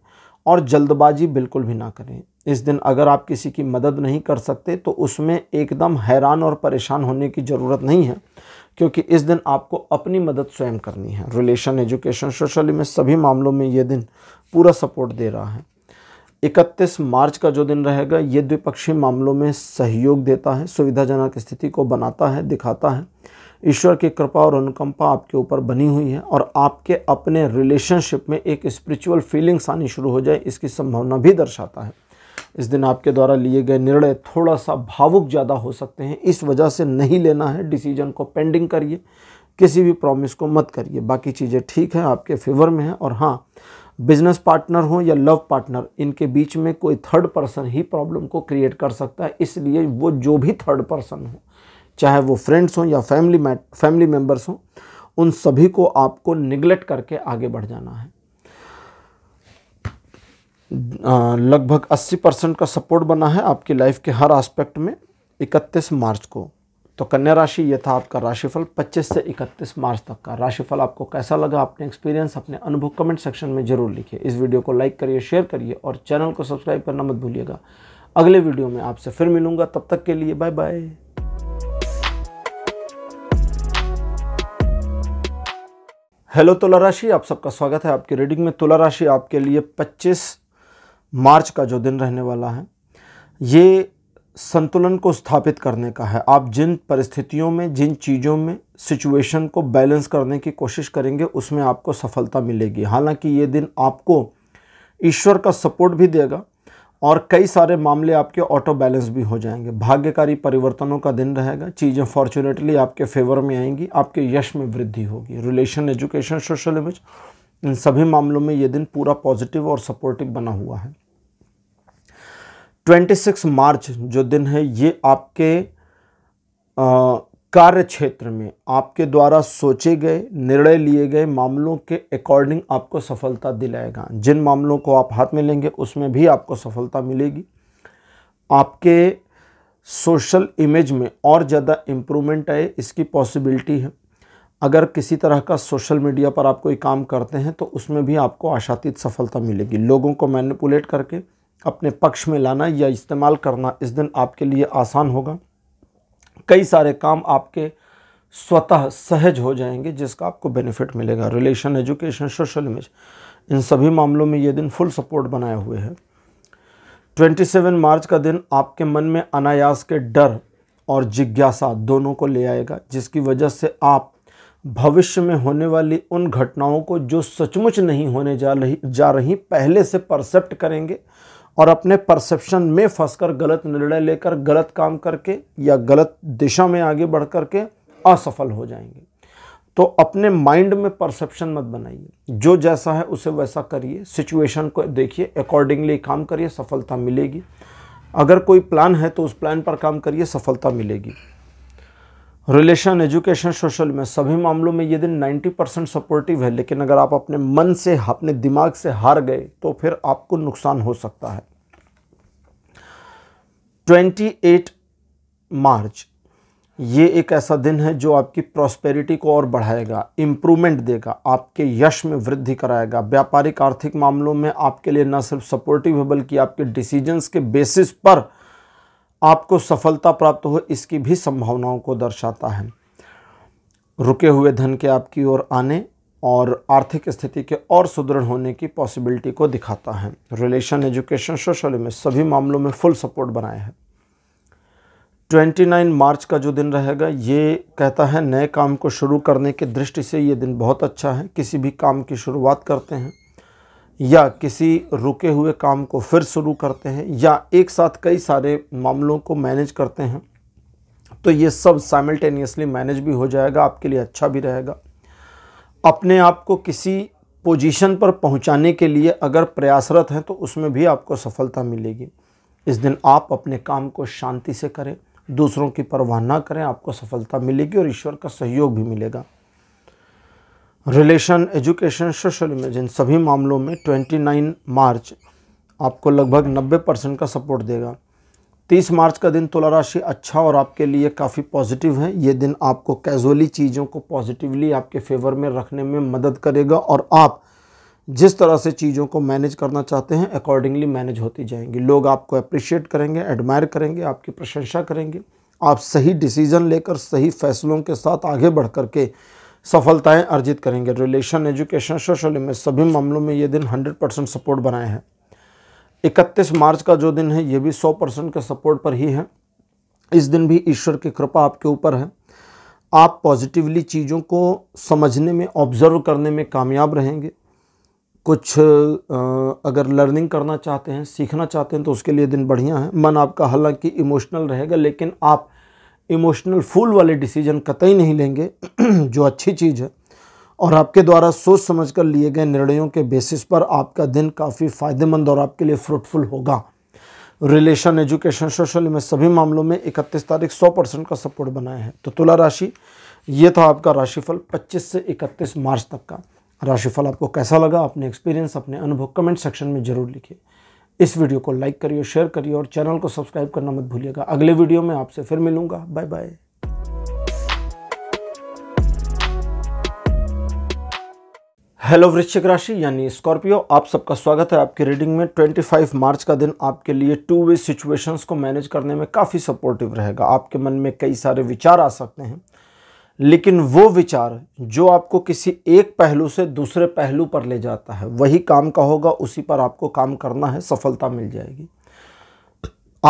और जल्दबाजी बिल्कुल भी ना करें इस दिन अगर आप किसी की मदद नहीं कर सकते तो उसमें एकदम हैरान और परेशान होने की ज़रूरत नहीं है क्योंकि इस दिन आपको अपनी मदद स्वयं करनी है रिलेशन एजुकेशन सोशली में सभी मामलों में ये दिन पूरा सपोर्ट दे रहा है 31 मार्च का जो दिन रहेगा ये द्विपक्षीय मामलों में सहयोग देता है सुविधाजनक स्थिति को बनाता है दिखाता है ईश्वर की कृपा और अनुकंपा आपके ऊपर बनी हुई है और आपके अपने रिलेशनशिप में एक स्पिरिचुअल फीलिंग्स आनी शुरू हो जाए इसकी संभावना भी दर्शाता है इस दिन आपके द्वारा लिए गए निर्णय थोड़ा सा भावुक ज़्यादा हो सकते हैं इस वजह से नहीं लेना है डिसीजन को पेंडिंग करिए किसी भी प्रॉमिस को मत करिए बाकी चीज़ें ठीक हैं आपके फेवर में हैं और हाँ बिजनेस पार्टनर हो या लव पार्टनर इनके बीच में कोई थर्ड पर्सन ही प्रॉब्लम को क्रिएट कर सकता है इसलिए वो जो भी थर्ड पर्सन हो चाहे वो फ्रेंड्स हों या फैमिली फैमिली मेम्बर्स हों उन सभी को आपको निगलेक्ट करके आगे बढ़ जाना है लगभग 80 परसेंट का सपोर्ट बना है आपकी लाइफ के हर एस्पेक्ट में 31 मार्च को तो कन्या राशि यह था आपका राशिफल 25 से 31 मार्च तक का राशिफल आपको कैसा लगा अपने एक्सपीरियंस अपने अनुभव कमेंट सेक्शन में जरूर लिखिए इस वीडियो को लाइक करिए शेयर करिए और चैनल को सब्सक्राइब करना मत भूलिएगा अगले वीडियो में आपसे फिर मिलूंगा तब तक के लिए बाय बाय हेलो तुला राशि आप सबका स्वागत है आपकी रीडिंग में तुला राशि आपके लिए 25 मार्च का जो दिन रहने वाला है ये संतुलन को स्थापित करने का है आप जिन परिस्थितियों में जिन चीज़ों में सिचुएशन को बैलेंस करने की कोशिश करेंगे उसमें आपको सफलता मिलेगी हालांकि ये दिन आपको ईश्वर का सपोर्ट भी देगा और कई सारे मामले आपके ऑटो बैलेंस भी हो जाएंगे भाग्यकारी परिवर्तनों का दिन रहेगा चीज़ें फॉर्चुनेटली आपके फेवर में आएंगी आपके यश में वृद्धि होगी रिलेशन एजुकेशन सोशल इमेज इन सभी मामलों में ये दिन पूरा पॉजिटिव और सपोर्टिव बना हुआ है 26 मार्च जो दिन है ये आपके आ, कार्य क्षेत्र में आपके द्वारा सोचे गए निर्णय लिए गए मामलों के अकॉर्डिंग आपको सफलता दिलाएगा जिन मामलों को आप हाथ में लेंगे उसमें भी आपको सफलता मिलेगी आपके सोशल इमेज में और ज़्यादा इम्प्रूवमेंट आए इसकी पॉसिबिलिटी है अगर किसी तरह का सोशल मीडिया पर आप कोई काम करते हैं तो उसमें भी आपको आशातीत सफलता मिलेगी लोगों को मैनिपुलेट करके अपने पक्ष में लाना या इस्तेमाल करना इस दिन आपके लिए आसान होगा कई सारे काम आपके स्वतः सहज हो जाएंगे जिसका आपको बेनिफिट मिलेगा रिलेशन एजुकेशन सोशल इमेज इन सभी मामलों में ये दिन फुल सपोर्ट बनाए हुए है 27 मार्च का दिन आपके मन में अनायास के डर और जिज्ञासा दोनों को ले आएगा जिसकी वजह से आप भविष्य में होने वाली उन घटनाओं को जो सचमुच नहीं होने जा रही जा रही पहले से परसेप्ट करेंगे और अपने परसेप्शन में फंसकर गलत निर्णय लेकर गलत काम करके या गलत दिशा में आगे बढ़ करके असफल हो जाएंगे तो अपने माइंड में परसेप्शन मत बनाइए जो जैसा है उसे वैसा करिए सिचुएशन को देखिए अकॉर्डिंगली काम करिए सफलता मिलेगी अगर कोई प्लान है तो उस प्लान पर काम करिए सफलता मिलेगी रिलेशन एजुकेशन सोशल में सभी मामलों में ये दिन 90 परसेंट सपोर्टिव है लेकिन अगर आप अपने मन से अपने दिमाग से हार गए तो फिर आपको नुकसान हो सकता है 28 मार्च ये एक ऐसा दिन है जो आपकी प्रॉस्पेरिटी को और बढ़ाएगा इम्प्रूवमेंट देगा आपके यश में वृद्धि कराएगा व्यापारिक आर्थिक मामलों में आपके लिए न सिर्फ सपोर्टिव है बल्कि आपके डिसीजंस के बेसिस पर आपको सफलता प्राप्त हो इसकी भी संभावनाओं को दर्शाता है रुके हुए धन के आपकी ओर आने और आर्थिक स्थिति के और सुदृढ़ होने की पॉसिबिलिटी को दिखाता है रिलेशन एजुकेशन सोशल में सभी मामलों में फुल सपोर्ट बनाए हैं 29 मार्च का जो दिन रहेगा ये कहता है नए काम को शुरू करने की दृष्टि से ये दिन बहुत अच्छा है किसी भी काम की शुरुआत करते हैं या किसी रुके हुए काम को फिर शुरू करते हैं या एक साथ कई सारे मामलों को मैनेज करते हैं तो ये सब साइमल्टेनियसली मैनेज भी हो जाएगा आपके लिए अच्छा भी रहेगा अपने आप को किसी पोजीशन पर पहुंचाने के लिए अगर प्रयासरत हैं तो उसमें भी आपको सफलता मिलेगी इस दिन आप अपने काम को शांति से करें दूसरों की परवाह ना करें आपको सफलता मिलेगी और ईश्वर का सहयोग भी मिलेगा रिलेशन एजुकेशन सोशल इमेज इन सभी मामलों में 29 मार्च आपको लगभग 90 परसेंट का सपोर्ट देगा 30 मार्च का दिन तुला राशि अच्छा और आपके लिए काफ़ी पॉजिटिव है ये दिन आपको कैजुअली चीज़ों को पॉजिटिवली आपके फेवर में रखने में मदद करेगा और आप जिस तरह से चीज़ों को मैनेज करना चाहते हैं अकॉर्डिंगली मैनेज होती जाएंगी लोग आपको अप्रिशिएट करेंगे एडमायर करेंगे आपकी प्रशंसा करेंगे आप सही डिसीज़न लेकर सही फैसलों के साथ आगे बढ़ करके सफलताएं अर्जित करेंगे रिलेशन एजुकेशन सोशल में सभी मामलों में ये दिन 100 परसेंट सपोर्ट बनाए हैं इकतीस मार्च का जो दिन है ये भी सौ परसेंट के सपोर्ट पर ही है इस दिन भी ईश्वर की कृपा आपके ऊपर है आप पॉजिटिवली चीज़ों को समझने में ऑब्ज़र्व करने में कामयाब रहेंगे कुछ अगर लर्निंग करना चाहते हैं सीखना चाहते हैं तो उसके लिए दिन बढ़िया है मन आपका हालांकि इमोशनल रहेगा लेकिन आप इमोशनल फूल वाले डिसीजन कतई नहीं लेंगे जो अच्छी चीज़ है और आपके द्वारा सोच समझ कर लिए गए निर्णयों के बेसिस पर आपका दिन काफ़ी फ़ायदेमंद और आपके लिए फ्रूटफुल होगा रिलेशन एजुकेशन सोशल में सभी मामलों में इकतीस तारीख सौ परसेंट का सपोर्ट बनाया है तो तुला राशि ये था आपका राशिफल 25 से 31 मार्च तक का राशिफल आपको कैसा लगा अपने एक्सपीरियंस अपने अनुभव कमेंट सेक्शन में ज़रूर लिखिए इस वीडियो को लाइक करिए शेयर करिए और चैनल को सब्सक्राइब करना मत भूलिएगा अगले वीडियो में आपसे फिर मिलूंगा बाय बाय हेलो वृश्चिक राशि यानी स्कॉर्पियो आप सबका स्वागत है आपकी रीडिंग में 25 मार्च का दिन आपके लिए टू वे सिचुएशंस को मैनेज करने में काफ़ी सपोर्टिव रहेगा आपके मन में कई सारे विचार आ सकते हैं लेकिन वो विचार जो आपको किसी एक पहलू से दूसरे पहलू पर ले जाता है वही काम का होगा उसी पर आपको काम करना है सफलता मिल जाएगी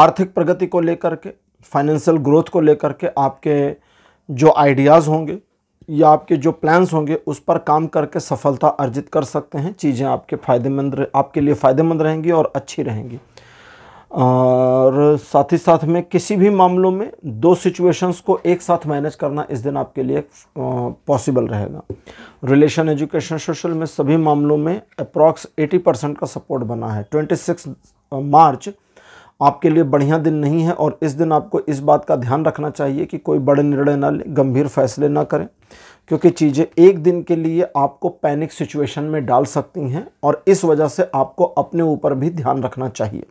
आर्थिक प्रगति को लेकर के फाइनेंशियल ग्रोथ को लेकर के आपके जो आइडियाज़ होंगे या आपके जो प्लान्स होंगे उस पर काम करके सफलता अर्जित कर सकते हैं चीज़ें आपके फ़ायदेमंद आपके लिए फ़ायदेमंद रहेंगी और अच्छी रहेंगी और साथ ही साथ में किसी भी मामलों में दो सिचुएशंस को एक साथ मैनेज करना इस दिन आपके लिए पॉसिबल रहेगा रिलेशन एजुकेशन सोशल में सभी मामलों में अप्रॉक्स 80 परसेंट का सपोर्ट बना है 26 मार्च आपके लिए बढ़िया दिन नहीं है और इस दिन आपको इस बात का ध्यान रखना चाहिए कि कोई बड़े निर्णय ना लें गंभीर फैसले ना करें क्योंकि चीज़ें एक दिन के लिए आपको पैनिक सिचुएशन में डाल सकती हैं और इस वजह से आपको अपने ऊपर भी ध्यान रखना चाहिए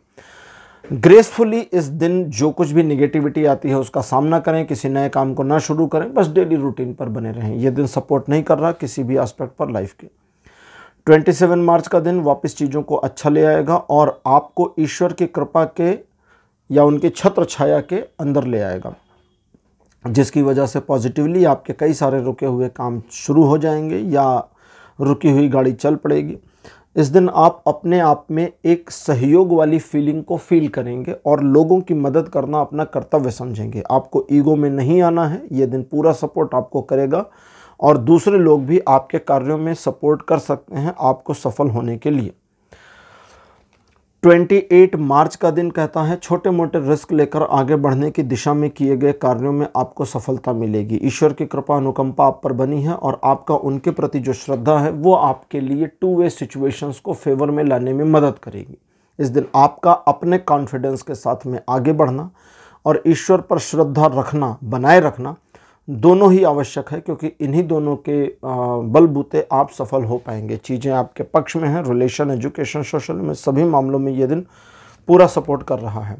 ग्रेसफुली इस दिन जो कुछ भी निगेटिविटी आती है उसका सामना करें किसी नए काम को ना शुरू करें बस डेली रूटीन पर बने रहें यह दिन सपोर्ट नहीं कर रहा किसी भी एस्पेक्ट पर लाइफ के 27 मार्च का दिन वापस चीज़ों को अच्छा ले आएगा और आपको ईश्वर की कृपा के या उनके छत्र छाया के अंदर ले आएगा जिसकी वजह से पॉजिटिवली आपके कई सारे रुके हुए काम शुरू हो जाएंगे या रुकी हुई गाड़ी चल पड़ेगी इस दिन आप अपने आप में एक सहयोग वाली फीलिंग को फील करेंगे और लोगों की मदद करना अपना कर्तव्य समझेंगे आपको ईगो में नहीं आना है ये दिन पूरा सपोर्ट आपको करेगा और दूसरे लोग भी आपके कार्यों में सपोर्ट कर सकते हैं आपको सफल होने के लिए 28 मार्च का दिन कहता है छोटे मोटे रिस्क लेकर आगे बढ़ने की दिशा में किए गए कार्यों में आपको सफलता मिलेगी ईश्वर की कृपा अनुकंपा आप पर बनी है और आपका उनके प्रति जो श्रद्धा है वो आपके लिए टू वे सिचुएशंस को फेवर में लाने में मदद करेगी इस दिन आपका अपने कॉन्फिडेंस के साथ में आगे बढ़ना और ईश्वर पर श्रद्धा रखना बनाए रखना दोनों ही आवश्यक है क्योंकि इन्हीं दोनों के बलबूते आप सफल हो पाएंगे चीज़ें आपके पक्ष में हैं रिलेशन एजुकेशन सोशल में सभी मामलों में ये दिन पूरा सपोर्ट कर रहा है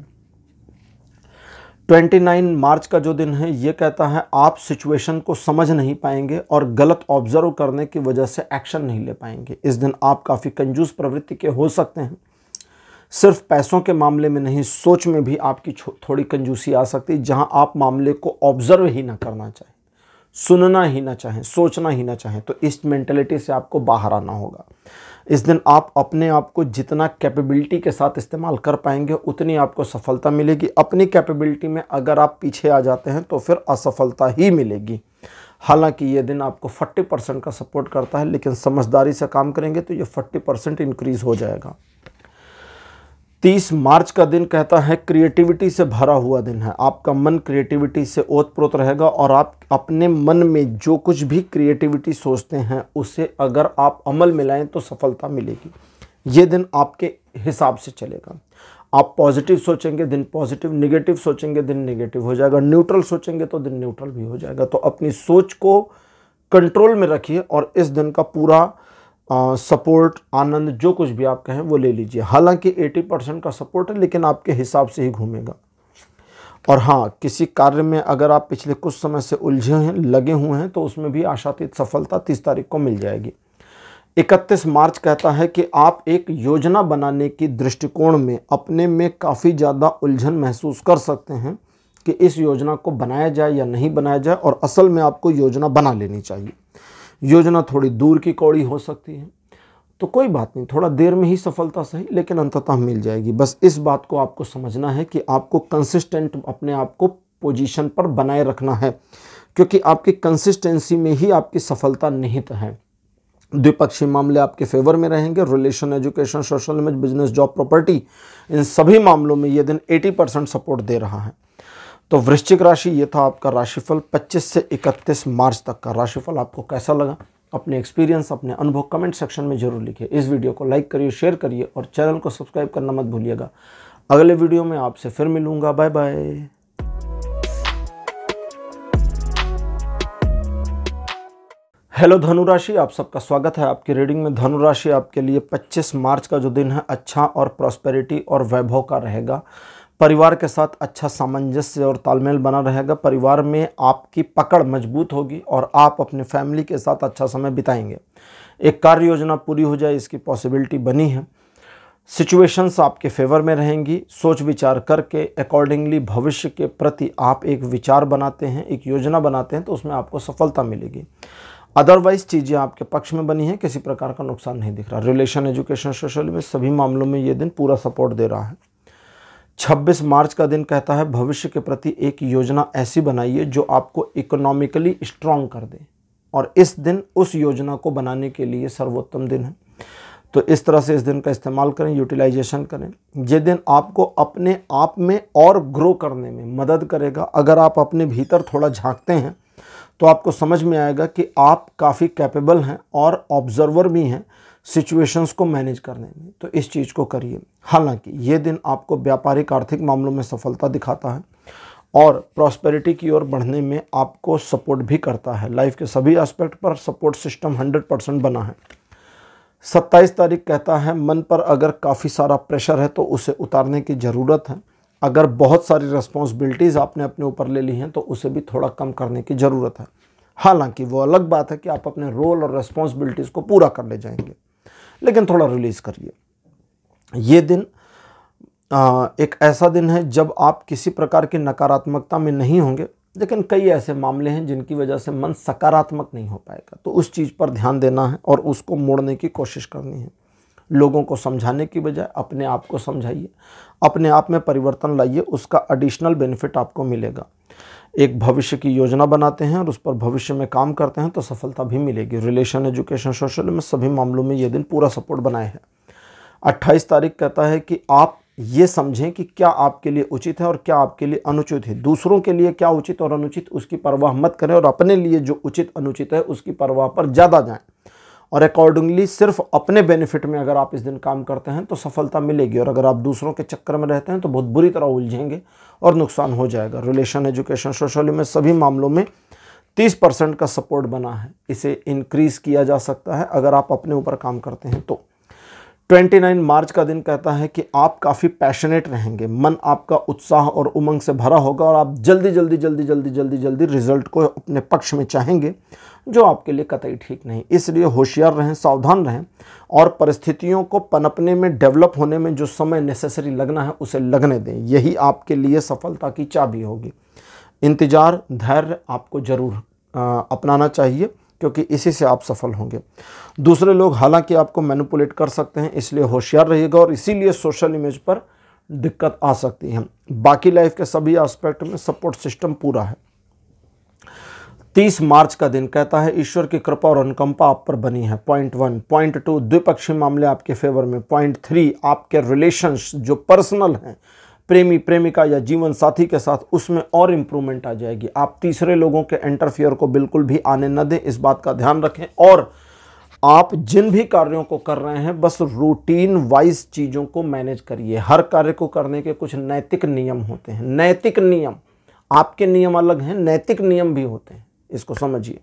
29 मार्च का जो दिन है ये कहता है आप सिचुएशन को समझ नहीं पाएंगे और गलत ऑब्जर्व करने की वजह से एक्शन नहीं ले पाएंगे इस दिन आप काफ़ी कंजूस प्रवृत्ति के हो सकते हैं सिर्फ पैसों के मामले में नहीं सोच में भी आपकी थोड़ी कंजूसी आ सकती है जहां आप मामले को ऑब्जर्व ही ना करना चाहें सुनना ही ना चाहें सोचना ही ना चाहें तो इस मेंटेलिटी से आपको बाहर आना होगा इस दिन आप अपने आप को जितना कैपेबिलिटी के साथ इस्तेमाल कर पाएंगे उतनी आपको सफलता मिलेगी अपनी कैपेबिलिटी में अगर आप पीछे आ जाते हैं तो फिर असफलता ही मिलेगी हालांकि ये दिन आपको 40 परसेंट का सपोर्ट करता है लेकिन समझदारी से काम करेंगे तो ये 40 परसेंट इंक्रीज़ हो जाएगा तीस मार्च का दिन कहता है क्रिएटिविटी से भरा हुआ दिन है आपका मन क्रिएटिविटी से ओतप्रोत रहेगा और आप अपने मन में जो कुछ भी क्रिएटिविटी सोचते हैं उसे अगर आप अमल में लाएँ तो सफलता मिलेगी ये दिन आपके हिसाब से चलेगा आप पॉजिटिव सोचेंगे दिन पॉजिटिव नेगेटिव सोचेंगे दिन नेगेटिव हो जाएगा न्यूट्रल सोचेंगे तो दिन न्यूट्रल भी हो जाएगा तो अपनी सोच को कंट्रोल में रखिए और इस दिन का पूरा सपोर्ट आनंद जो कुछ भी आप कहें वो ले लीजिए हालांकि 80 परसेंट का सपोर्ट है लेकिन आपके हिसाब से ही घूमेगा और हाँ किसी कार्य में अगर आप पिछले कुछ समय से उलझे हैं लगे हुए हैं तो उसमें भी आशातीत सफलता तीस तारीख को मिल जाएगी इकतीस मार्च कहता है कि आप एक योजना बनाने की दृष्टिकोण में अपने में काफ़ी ज़्यादा उलझन महसूस कर सकते हैं कि इस योजना को बनाया जाए या नहीं बनाया जाए और असल में आपको योजना बना लेनी चाहिए योजना थोड़ी दूर की कौड़ी हो सकती है तो कोई बात नहीं थोड़ा देर में ही सफलता सही लेकिन अंततः मिल जाएगी बस इस बात को आपको समझना है कि आपको कंसिस्टेंट अपने आप को पोजीशन पर बनाए रखना है क्योंकि आपकी कंसिस्टेंसी में ही आपकी सफलता निहित है द्विपक्षीय मामले आपके फेवर में रहेंगे relation education social image business job property इन सभी मामलों में ये दिन 80 परसेंट सपोर्ट दे रहा है तो वृश्चिक राशि ये था आपका राशिफल 25 से 31 मार्च तक का राशिफल आपको कैसा लगा अपने एक्सपीरियंस अपने अनुभव कमेंट सेक्शन में जरूर लिखिए इस वीडियो को लाइक करिए शेयर करिए और चैनल को सब्सक्राइब करना मत भूलिएगा अगले वीडियो में आपसे फिर मिलूंगा बाय बाय हेलो धनुराशि आप सबका स्वागत है आपकी रीडिंग में धनुराशि आपके लिए 25 मार्च का जो दिन है अच्छा और प्रॉस्पेरिटी और वैभव का रहेगा परिवार के साथ अच्छा सामंजस्य और तालमेल बना रहेगा परिवार में आपकी पकड़ मजबूत होगी और आप अपने फैमिली के साथ अच्छा समय बिताएंगे एक कार्य योजना पूरी हो जाए इसकी पॉसिबिलिटी बनी है सिचुएशंस आपके फेवर में रहेंगी सोच विचार करके अकॉर्डिंगली भविष्य के प्रति आप एक विचार बनाते हैं एक योजना बनाते हैं तो उसमें आपको सफलता मिलेगी अदरवाइज चीज़ें आपके पक्ष में बनी हैं किसी प्रकार का नुकसान नहीं दिख रहा रिलेशन एजुकेशन सोशल में सभी मामलों में ये दिन पूरा सपोर्ट दे रहा है छब्बीस मार्च का दिन कहता है भविष्य के प्रति एक योजना ऐसी बनाइए जो आपको इकोनॉमिकली स्ट्रांग कर दे और इस दिन उस योजना को बनाने के लिए सर्वोत्तम दिन है तो इस तरह से इस दिन का इस्तेमाल करें यूटिलाइजेशन करें ये दिन आपको अपने आप में और ग्रो करने में मदद करेगा अगर आप अपने भीतर थोड़ा झांकते हैं तो आपको समझ में आएगा कि आप काफ़ी कैपेबल हैं और ऑब्जर्वर भी हैं सिचुएशंस को मैनेज करने में तो इस चीज़ को करिए हालांकि ये दिन आपको व्यापारिक आर्थिक मामलों में सफलता दिखाता है और प्रॉस्पेरिटी की ओर बढ़ने में आपको सपोर्ट भी करता है लाइफ के सभी एस्पेक्ट पर सपोर्ट सिस्टम 100 परसेंट बना है 27 तारीख कहता है मन पर अगर काफ़ी सारा प्रेशर है तो उसे उतारने की ज़रूरत है अगर बहुत सारी रिस्पॉन्सिबिलिटीज़ आपने अपने ऊपर ले ली हैं तो उसे भी थोड़ा कम करने की ज़रूरत है हालांकि वो अलग बात है कि आप अपने रोल और रिस्पॉन्सिबिलिटीज़ को पूरा कर ले जाएंगे लेकिन थोड़ा रिलीज़ करिए ये दिन आ, एक ऐसा दिन है जब आप किसी प्रकार की नकारात्मकता में नहीं होंगे लेकिन कई ऐसे मामले हैं जिनकी वजह से मन सकारात्मक नहीं हो पाएगा तो उस चीज़ पर ध्यान देना है और उसको मोड़ने की कोशिश करनी है लोगों को समझाने की बजाय अपने आप को समझाइए अपने आप में परिवर्तन लाइए उसका एडिशनल बेनिफिट आपको मिलेगा एक भविष्य की योजना बनाते हैं और उस पर भविष्य में काम करते हैं तो सफलता भी मिलेगी रिलेशन एजुकेशन सोशल में सभी मामलों में ये दिन पूरा सपोर्ट बनाए हैं अट्ठाईस तारीख कहता है कि आप ये समझें कि क्या आपके लिए उचित है और क्या आपके लिए अनुचित है दूसरों के लिए क्या उचित और अनुचित उसकी परवाह मत करें और अपने लिए जो उचित अनुचित है उसकी परवाह पर ज़्यादा जाएं और अकॉर्डिंगली सिर्फ अपने बेनिफिट में अगर आप इस दिन काम करते हैं तो सफलता मिलेगी और अगर आप दूसरों के चक्कर में रहते हैं तो बहुत बुरी तरह उलझेंगे और नुकसान हो जाएगा रिलेशन एजुकेशन सोशल में सभी मामलों में तीस परसेंट का सपोर्ट बना है इसे इंक्रीज़ किया जा सकता है अगर आप अपने ऊपर काम करते हैं तो 29 मार्च का दिन कहता है कि आप काफ़ी पैशनेट रहेंगे मन आपका उत्साह और उमंग से भरा होगा और आप जल्दी जल्दी जल्दी जल्दी जल्दी जल्दी रिजल्ट को अपने पक्ष में चाहेंगे जो आपके लिए कतई ठीक नहीं इसलिए होशियार रहें सावधान रहें और परिस्थितियों को पनपने में डेवलप होने में जो समय नेसेसरी लगना है उसे लगने दें यही आपके लिए सफलता की चाबी होगी इंतज़ार धैर्य आपको ज़रूर अपनाना चाहिए क्योंकि इसी से आप सफल होंगे दूसरे लोग हालांकि आपको मैनिपुलेट कर सकते हैं इसलिए होशियार रहिएगा और इसीलिए सोशल इमेज पर दिक्कत आ सकती है बाकी लाइफ के सभी एस्पेक्ट में सपोर्ट सिस्टम पूरा है तीस मार्च का दिन कहता है ईश्वर की कृपा और अनुकंपा आप पर बनी है पॉइंट वन पॉइंट टू द्विपक्षीय मामले आपके फेवर में पॉइंट थ्री आपके रिलेशंस जो पर्सनल हैं प्रेमी प्रेमिका या जीवन साथी के साथ उसमें और इम्प्रूवमेंट आ जाएगी आप तीसरे लोगों के इंटरफियर को बिल्कुल भी आने न दें इस बात का ध्यान रखें और आप जिन भी कार्यों को कर रहे हैं बस रूटीन वाइज चीज़ों को मैनेज करिए हर कार्य को करने के कुछ नैतिक नियम होते हैं नैतिक नियम आपके नियम अलग हैं नैतिक नियम भी होते हैं इसको समझिए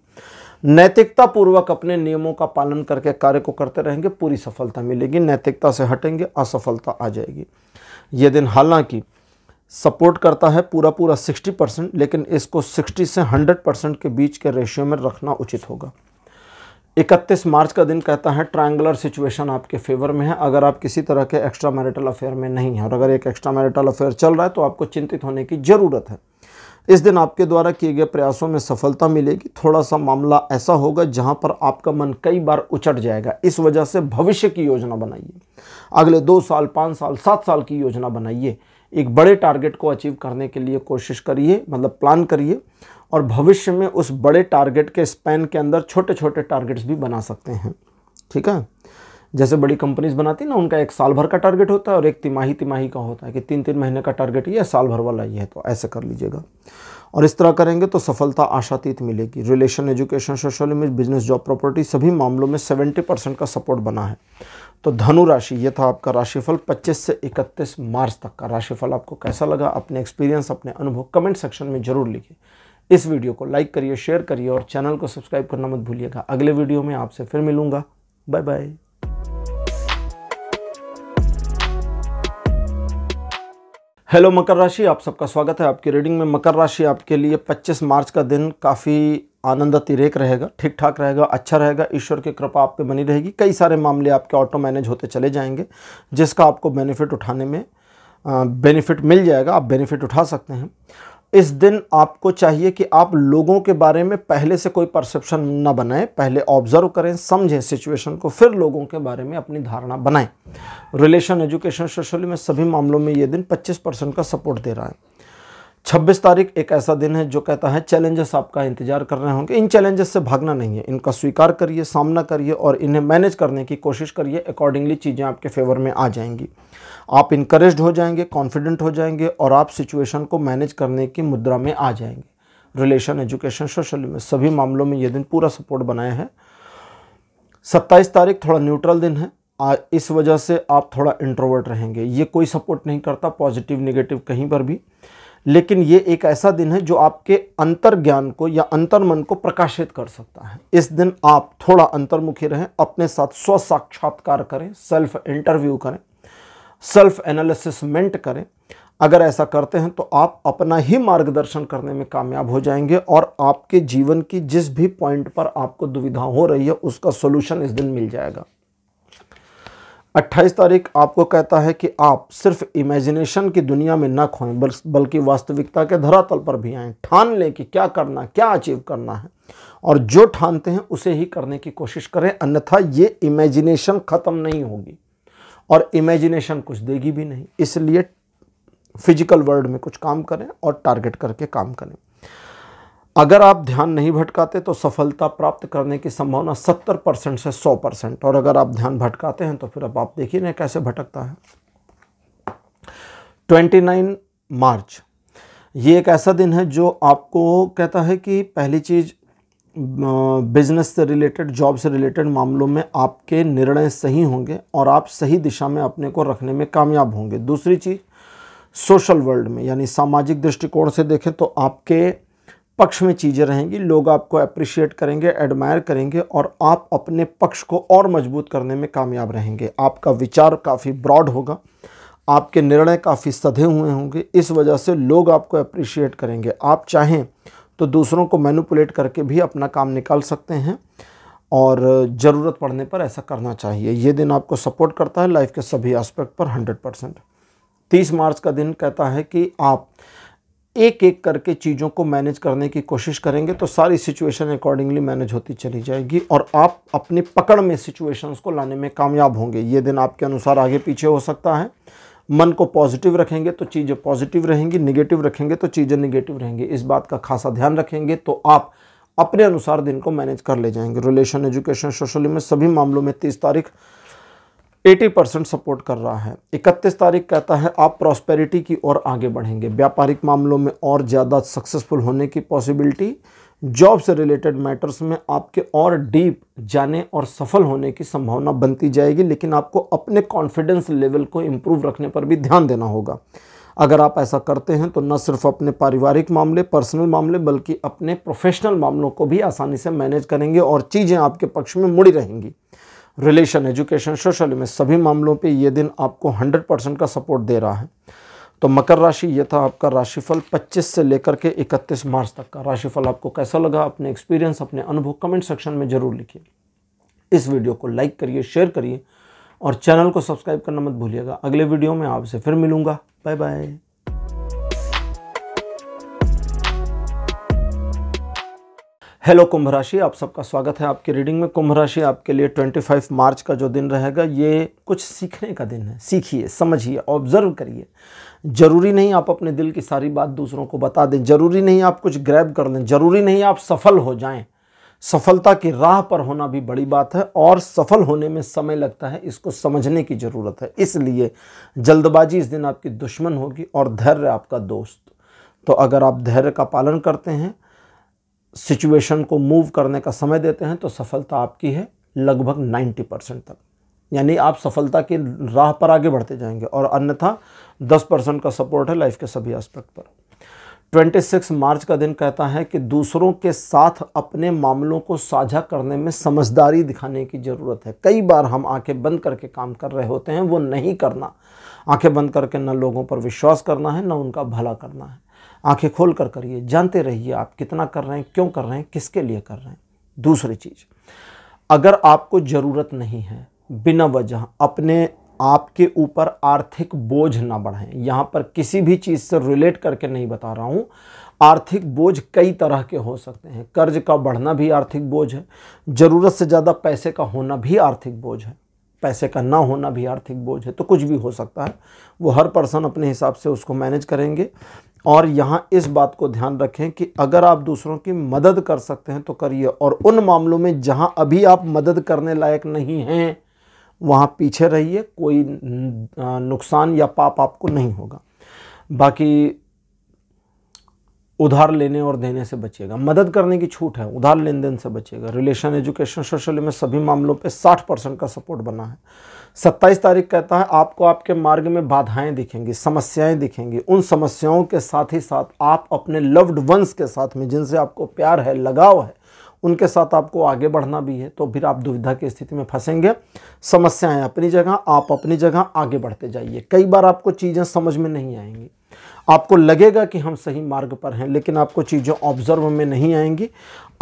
नैतिकता पूर्वक अपने नियमों का पालन करके कार्य को करते रहेंगे पूरी सफलता मिलेगी नैतिकता से हटेंगे असफलता आ जाएगी ये दिन हालांकि सपोर्ट करता है पूरा पूरा 60 परसेंट लेकिन इसको 60 से 100 परसेंट के बीच के रेशियो में रखना उचित होगा इकतीस मार्च का दिन कहता है ट्रायंगुलर सिचुएशन आपके फेवर में है अगर आप किसी तरह के एक्स्ट्रा मैरिटल अफेयर में नहीं हैं और अगर एक एक्स्ट्रा मैरिटल अफेयर चल रहा है तो आपको चिंतित होने की ज़रूरत है इस दिन आपके द्वारा किए गए प्रयासों में सफलता मिलेगी थोड़ा सा मामला ऐसा होगा जहां पर आपका मन कई बार उचट जाएगा इस वजह से भविष्य की योजना बनाइए अगले दो साल पाँच साल सात साल की योजना बनाइए एक बड़े टारगेट को अचीव करने के लिए कोशिश करिए मतलब प्लान करिए और भविष्य में उस बड़े टारगेट के स्पैन के अंदर छोटे छोटे टारगेट्स भी बना सकते हैं ठीक है जैसे बड़ी कंपनीज बनाती ना उनका एक साल भर का टारगेट होता है और एक तिमाही तिमाही का होता है कि तीन तीन महीने का टारगेट ये साल भर वाला ये है तो ऐसे कर लीजिएगा और इस तरह करेंगे तो सफलता आशातीत मिलेगी relation education social image business job property सभी मामलों में 70 परसेंट का सपोर्ट बना है तो धनु राशि ये था आपका राशिफल 25 से 31 मार्च तक का राशिफल आपको कैसा लगा अपने एक्सपीरियंस अपने अनुभव कमेंट सेक्शन में जरूर लिखिए इस वीडियो को लाइक करिए शेयर करिए और चैनल को सब्सक्राइब करना मत भूलिएगा अगले वीडियो में आपसे फिर मिलूंगा बाय बाय हेलो मकर राशि आप सबका स्वागत है आपकी रीडिंग में मकर राशि आपके लिए 25 मार्च का दिन काफ़ी आनंद अतिरेक रहेगा ठीक ठाक रहेगा अच्छा रहेगा ईश्वर की कृपा आप पे बनी रहेगी कई सारे मामले आपके ऑटो मैनेज होते चले जाएंगे जिसका आपको बेनिफिट उठाने में बेनिफिट मिल जाएगा आप बेनिफिट उठा सकते हैं इस दिन आपको चाहिए कि आप लोगों के बारे में पहले से कोई परसेप्शन ना बनाएं पहले ऑब्जर्व करें समझें सिचुएशन को फिर लोगों के बारे में अपनी धारणा बनाएं रिलेशन एजुकेशन सोशल में सभी मामलों में ये दिन 25 परसेंट का सपोर्ट दे रहा है 26 तारीख एक ऐसा दिन है जो कहता है चैलेंजेस आपका इंतजार कर रहे होंगे इन चैलेंजेस से भागना नहीं है इनका स्वीकार करिए सामना करिए और इन्हें मैनेज करने की कोशिश करिए अकॉर्डिंगली चीज़ें आपके फेवर में आ जाएंगी आप इंकरेज हो जाएंगे कॉन्फिडेंट हो जाएंगे और आप सिचुएशन को मैनेज करने की मुद्रा में आ जाएंगे रिलेशन एजुकेशन सोशल में सभी मामलों में ये दिन पूरा सपोर्ट बनाया है सत्ताईस तारीख थोड़ा न्यूट्रल दिन है आ, इस वजह से आप थोड़ा इंट्रोवर्ट रहेंगे ये कोई सपोर्ट नहीं करता पॉजिटिव नेगेटिव कहीं पर भी लेकिन ये एक ऐसा दिन है जो आपके अंतर ज्ञान को या अंतर मन को प्रकाशित कर सकता है इस दिन आप थोड़ा अंतर्मुखी रहें अपने साथ स्व साक्षात्कार करें सेल्फ इंटरव्यू करें सेल्फ एनालिसिसमेंट करें अगर ऐसा करते हैं तो आप अपना ही मार्गदर्शन करने में कामयाब हो जाएंगे और आपके जीवन की जिस भी पॉइंट पर आपको दुविधा हो रही है उसका सोल्यूशन इस दिन मिल जाएगा 28 तारीख आपको कहता है कि आप सिर्फ इमेजिनेशन की दुनिया में न खोएं बल्कि वास्तविकता के धरातल पर भी आएं ठान लें कि क्या करना क्या अचीव करना है और जो ठानते हैं उसे ही करने की कोशिश करें अन्यथा ये इमेजिनेशन ख़त्म नहीं होगी और इमेजिनेशन कुछ देगी भी नहीं इसलिए फिजिकल वर्ल्ड में कुछ काम करें और टारगेट करके काम करें अगर आप ध्यान नहीं भटकाते तो सफलता प्राप्त करने की संभावना 70 परसेंट से 100 परसेंट और अगर आप ध्यान भटकाते हैं तो फिर अब आप देखिए ना कैसे भटकता है 29 मार्च ये एक ऐसा दिन है जो आपको कहता है कि पहली चीज़ बिज़नेस से रिलेटेड जॉब से रिलेटेड मामलों में आपके निर्णय सही होंगे और आप सही दिशा में अपने को रखने में कामयाब होंगे दूसरी चीज़ सोशल वर्ल्ड में यानी सामाजिक दृष्टिकोण से देखें तो आपके पक्ष में चीज़ें रहेंगी लोग आपको अप्रिशिएट करेंगे एडमायर करेंगे और आप अपने पक्ष को और मजबूत करने में कामयाब रहेंगे आपका विचार काफ़ी ब्रॉड होगा आपके निर्णय काफ़ी सधे हुए होंगे इस वजह से लोग आपको अप्रिशिएट करेंगे आप चाहें तो दूसरों को मैनुपुलेट करके भी अपना काम निकाल सकते हैं और ज़रूरत पड़ने पर ऐसा करना चाहिए ये दिन आपको सपोर्ट करता है लाइफ के सभी एस्पेक्ट पर हंड्रेड परसेंट तीस मार्च का दिन कहता है कि आप एक एक करके चीज़ों को मैनेज करने की कोशिश करेंगे तो सारी सिचुएशन अकॉर्डिंगली मैनेज होती चली जाएगी और आप अपनी पकड़ में सिचुएशंस को लाने में कामयाब होंगे ये दिन आपके अनुसार आगे पीछे हो सकता है मन को पॉजिटिव रखेंगे तो चीज़ें पॉजिटिव रहेंगी निगेटिव रखेंगे तो चीज़ें निगेटिव रहेंगी इस बात का खासा ध्यान रखेंगे तो आप अपने अनुसार दिन को मैनेज कर ले जाएंगे रिलेशन एजुकेशन सोशल में सभी मामलों में तीस तारीख 80 परसेंट सपोर्ट कर रहा है 31 तारीख कहता है आप प्रॉस्पेरिटी की ओर आगे बढ़ेंगे व्यापारिक मामलों में और ज़्यादा सक्सेसफुल होने की पॉसिबिलिटी जॉब से रिलेटेड मैटर्स में आपके और डीप जाने और सफल होने की संभावना बनती जाएगी लेकिन आपको अपने कॉन्फिडेंस लेवल को इम्प्रूव रखने पर भी ध्यान देना होगा अगर आप ऐसा करते हैं तो न सिर्फ अपने पारिवारिक मामले पर्सनल मामले बल्कि अपने प्रोफेशनल मामलों को भी आसानी से मैनेज करेंगे और चीज़ें आपके पक्ष में मुड़ी रहेंगी रिलेशन एजुकेशन सोशल में सभी मामलों पे ये दिन आपको 100 परसेंट का सपोर्ट दे रहा है तो मकर राशि यह था आपका राशिफल 25 से लेकर के 31 मार्च तक का राशिफल आपको कैसा लगा अपने एक्सपीरियंस अपने अनुभव कमेंट सेक्शन में ज़रूर लिखिए इस वीडियो को लाइक करिए शेयर करिए और चैनल को सब्सक्राइब करना मत भूलिएगा अगले वीडियो में आपसे फिर मिलूंगा बाय बाय हेलो कुंभ राशि आप सबका स्वागत है आपकी रीडिंग में कुंभ राशि आपके लिए 25 मार्च का जो दिन रहेगा ये कुछ सीखने का दिन है सीखिए समझिए ऑब्जर्व करिए ज़रूरी नहीं आप अपने दिल की सारी बात दूसरों को बता दें ज़रूरी नहीं आप कुछ ग्रैब कर लें ज़रूरी नहीं आप सफल हो जाएं सफलता की राह पर होना भी बड़ी बात है और सफल होने में समय लगता है इसको समझने की ज़रूरत है इसलिए जल्दबाजी इस दिन आपकी दुश्मन होगी और धैर्य आपका दोस्त तो अगर आप धैर्य का पालन करते हैं सिचुएशन को मूव करने का समय देते हैं तो सफलता आपकी है लगभग 90 परसेंट तक यानी आप सफलता की राह पर आगे बढ़ते जाएंगे और अन्यथा 10 परसेंट का सपोर्ट है लाइफ के सभी एस्पेक्ट पर 26 मार्च का दिन कहता है कि दूसरों के साथ अपने मामलों को साझा करने में समझदारी दिखाने की ज़रूरत है कई बार हम आंखें बंद करके काम कर रहे होते हैं वो नहीं करना आंखें बंद करके न लोगों पर विश्वास करना है न उनका भला करना है आंखें खोल कर करिए जानते रहिए आप कितना कर रहे हैं क्यों कर रहे हैं किसके लिए कर रहे हैं दूसरी चीज़ अगर आपको ज़रूरत नहीं है बिना वजह अपने आपके ऊपर आर्थिक बोझ ना बढ़ाएं यहाँ पर किसी भी चीज़ से रिलेट करके नहीं बता रहा हूँ आर्थिक बोझ कई तरह के हो सकते हैं कर्ज का बढ़ना भी आर्थिक बोझ है ज़रूरत से ज़्यादा पैसे का होना भी आर्थिक बोझ है पैसे का ना होना भी आर्थिक बोझ है तो कुछ भी हो सकता है वो हर पर्सन अपने हिसाब से उसको मैनेज करेंगे और यहाँ इस बात को ध्यान रखें कि अगर आप दूसरों की मदद कर सकते हैं तो करिए और उन मामलों में जहाँ अभी आप मदद करने लायक नहीं हैं वहाँ पीछे रहिए कोई नुकसान या पाप आपको नहीं होगा बाकी उधार लेने और देने से बचिएगा मदद करने की छूट है उधार लेन देन से बचिएगा रिलेशन एजुकेशन सोशल में सभी मामलों पे 60 परसेंट का सपोर्ट बना है 27 तारीख कहता है आपको आपके मार्ग में बाधाएं दिखेंगी समस्याएं दिखेंगी उन समस्याओं के साथ ही साथ आप अपने लव्ड वंस के साथ में जिनसे आपको प्यार है लगाव है उनके साथ आपको आगे बढ़ना भी है तो फिर आप दुविधा की स्थिति में फंसेंगे समस्याएं अपनी जगह आप अपनी जगह आगे बढ़ते जाइए कई बार आपको चीज़ें समझ में नहीं आएंगी आपको लगेगा कि हम सही मार्ग पर हैं लेकिन आपको चीज़ें ऑब्जर्व में नहीं आएंगी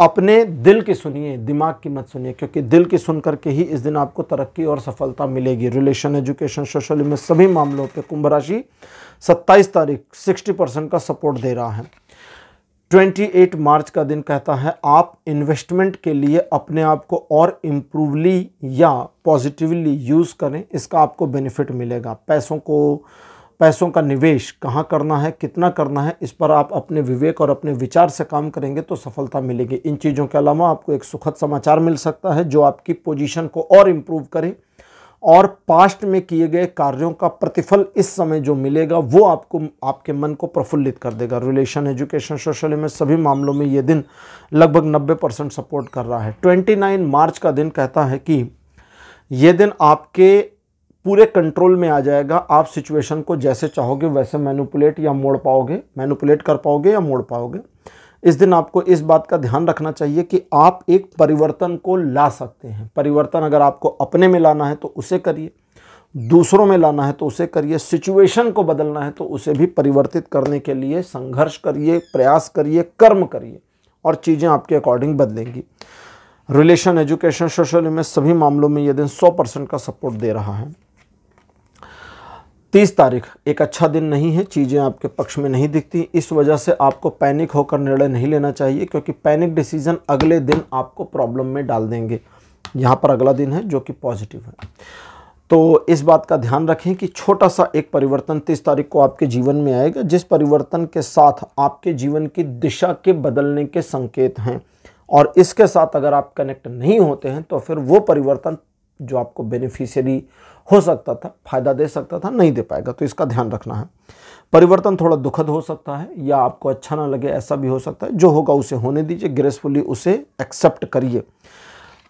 अपने दिल की सुनिए दिमाग की मत सुनिए क्योंकि दिल की सुन करके ही इस दिन आपको तरक्की और सफलता मिलेगी रिलेशन एजुकेशन सोशल में सभी मामलों पे कुंभ राशि 27 तारीख 60 परसेंट का सपोर्ट दे रहा है 28 मार्च का दिन कहता है आप इन्वेस्टमेंट के लिए अपने आप को और इम्प्रूवली या पॉजिटिवली यूज़ करें इसका आपको बेनिफिट मिलेगा पैसों को पैसों का निवेश कहाँ करना है कितना करना है इस पर आप अपने विवेक और अपने विचार से काम करेंगे तो सफलता मिलेगी इन चीज़ों के अलावा आपको एक सुखद समाचार मिल सकता है जो आपकी पोजीशन को और इम्प्रूव करें और पास्ट में किए गए कार्यों का प्रतिफल इस समय जो मिलेगा वो आपको आपके मन को प्रफुल्लित कर देगा रिलेशन एजुकेशन सोशल में सभी मामलों में ये दिन लगभग 90 परसेंट सपोर्ट कर रहा है 29 मार्च का दिन कहता है कि ये दिन आपके पूरे कंट्रोल में आ जाएगा आप सिचुएशन को जैसे चाहोगे वैसे मैनुपुलेट या मोड़ पाओगे मैनुपुलेट कर पाओगे या मोड़ पाओगे इस दिन आपको इस बात का ध्यान रखना चाहिए कि आप एक परिवर्तन को ला सकते हैं परिवर्तन अगर आपको अपने में लाना है तो उसे करिए दूसरों में लाना है तो उसे करिए सिचुएशन को बदलना है तो उसे भी परिवर्तित करने के लिए संघर्ष करिए प्रयास करिए कर्म करिए और चीज़ें आपके अकॉर्डिंग बदलेंगी रिलेशन एजुकेशन सोशल में सभी मामलों में ये दिन 100 परसेंट का सपोर्ट दे रहा है तीस तारीख एक अच्छा दिन नहीं है चीज़ें आपके पक्ष में नहीं दिखती इस वजह से आपको पैनिक होकर निर्णय नहीं लेना चाहिए क्योंकि पैनिक डिसीजन अगले दिन आपको प्रॉब्लम में डाल देंगे यहाँ पर अगला दिन है जो कि पॉजिटिव है तो इस बात का ध्यान रखें कि छोटा सा एक परिवर्तन तीस तारीख को आपके जीवन में आएगा जिस परिवर्तन के साथ आपके जीवन की दिशा के बदलने के संकेत हैं और इसके साथ अगर आप कनेक्ट नहीं होते हैं तो फिर वो परिवर्तन जो आपको बेनिफिशियरी हो सकता था फायदा दे सकता था नहीं दे पाएगा तो इसका ध्यान रखना है परिवर्तन थोड़ा दुखद हो सकता है या आपको अच्छा ना लगे ऐसा भी हो सकता है जो होगा उसे होने दीजिए ग्रेसफुली उसे एक्सेप्ट करिए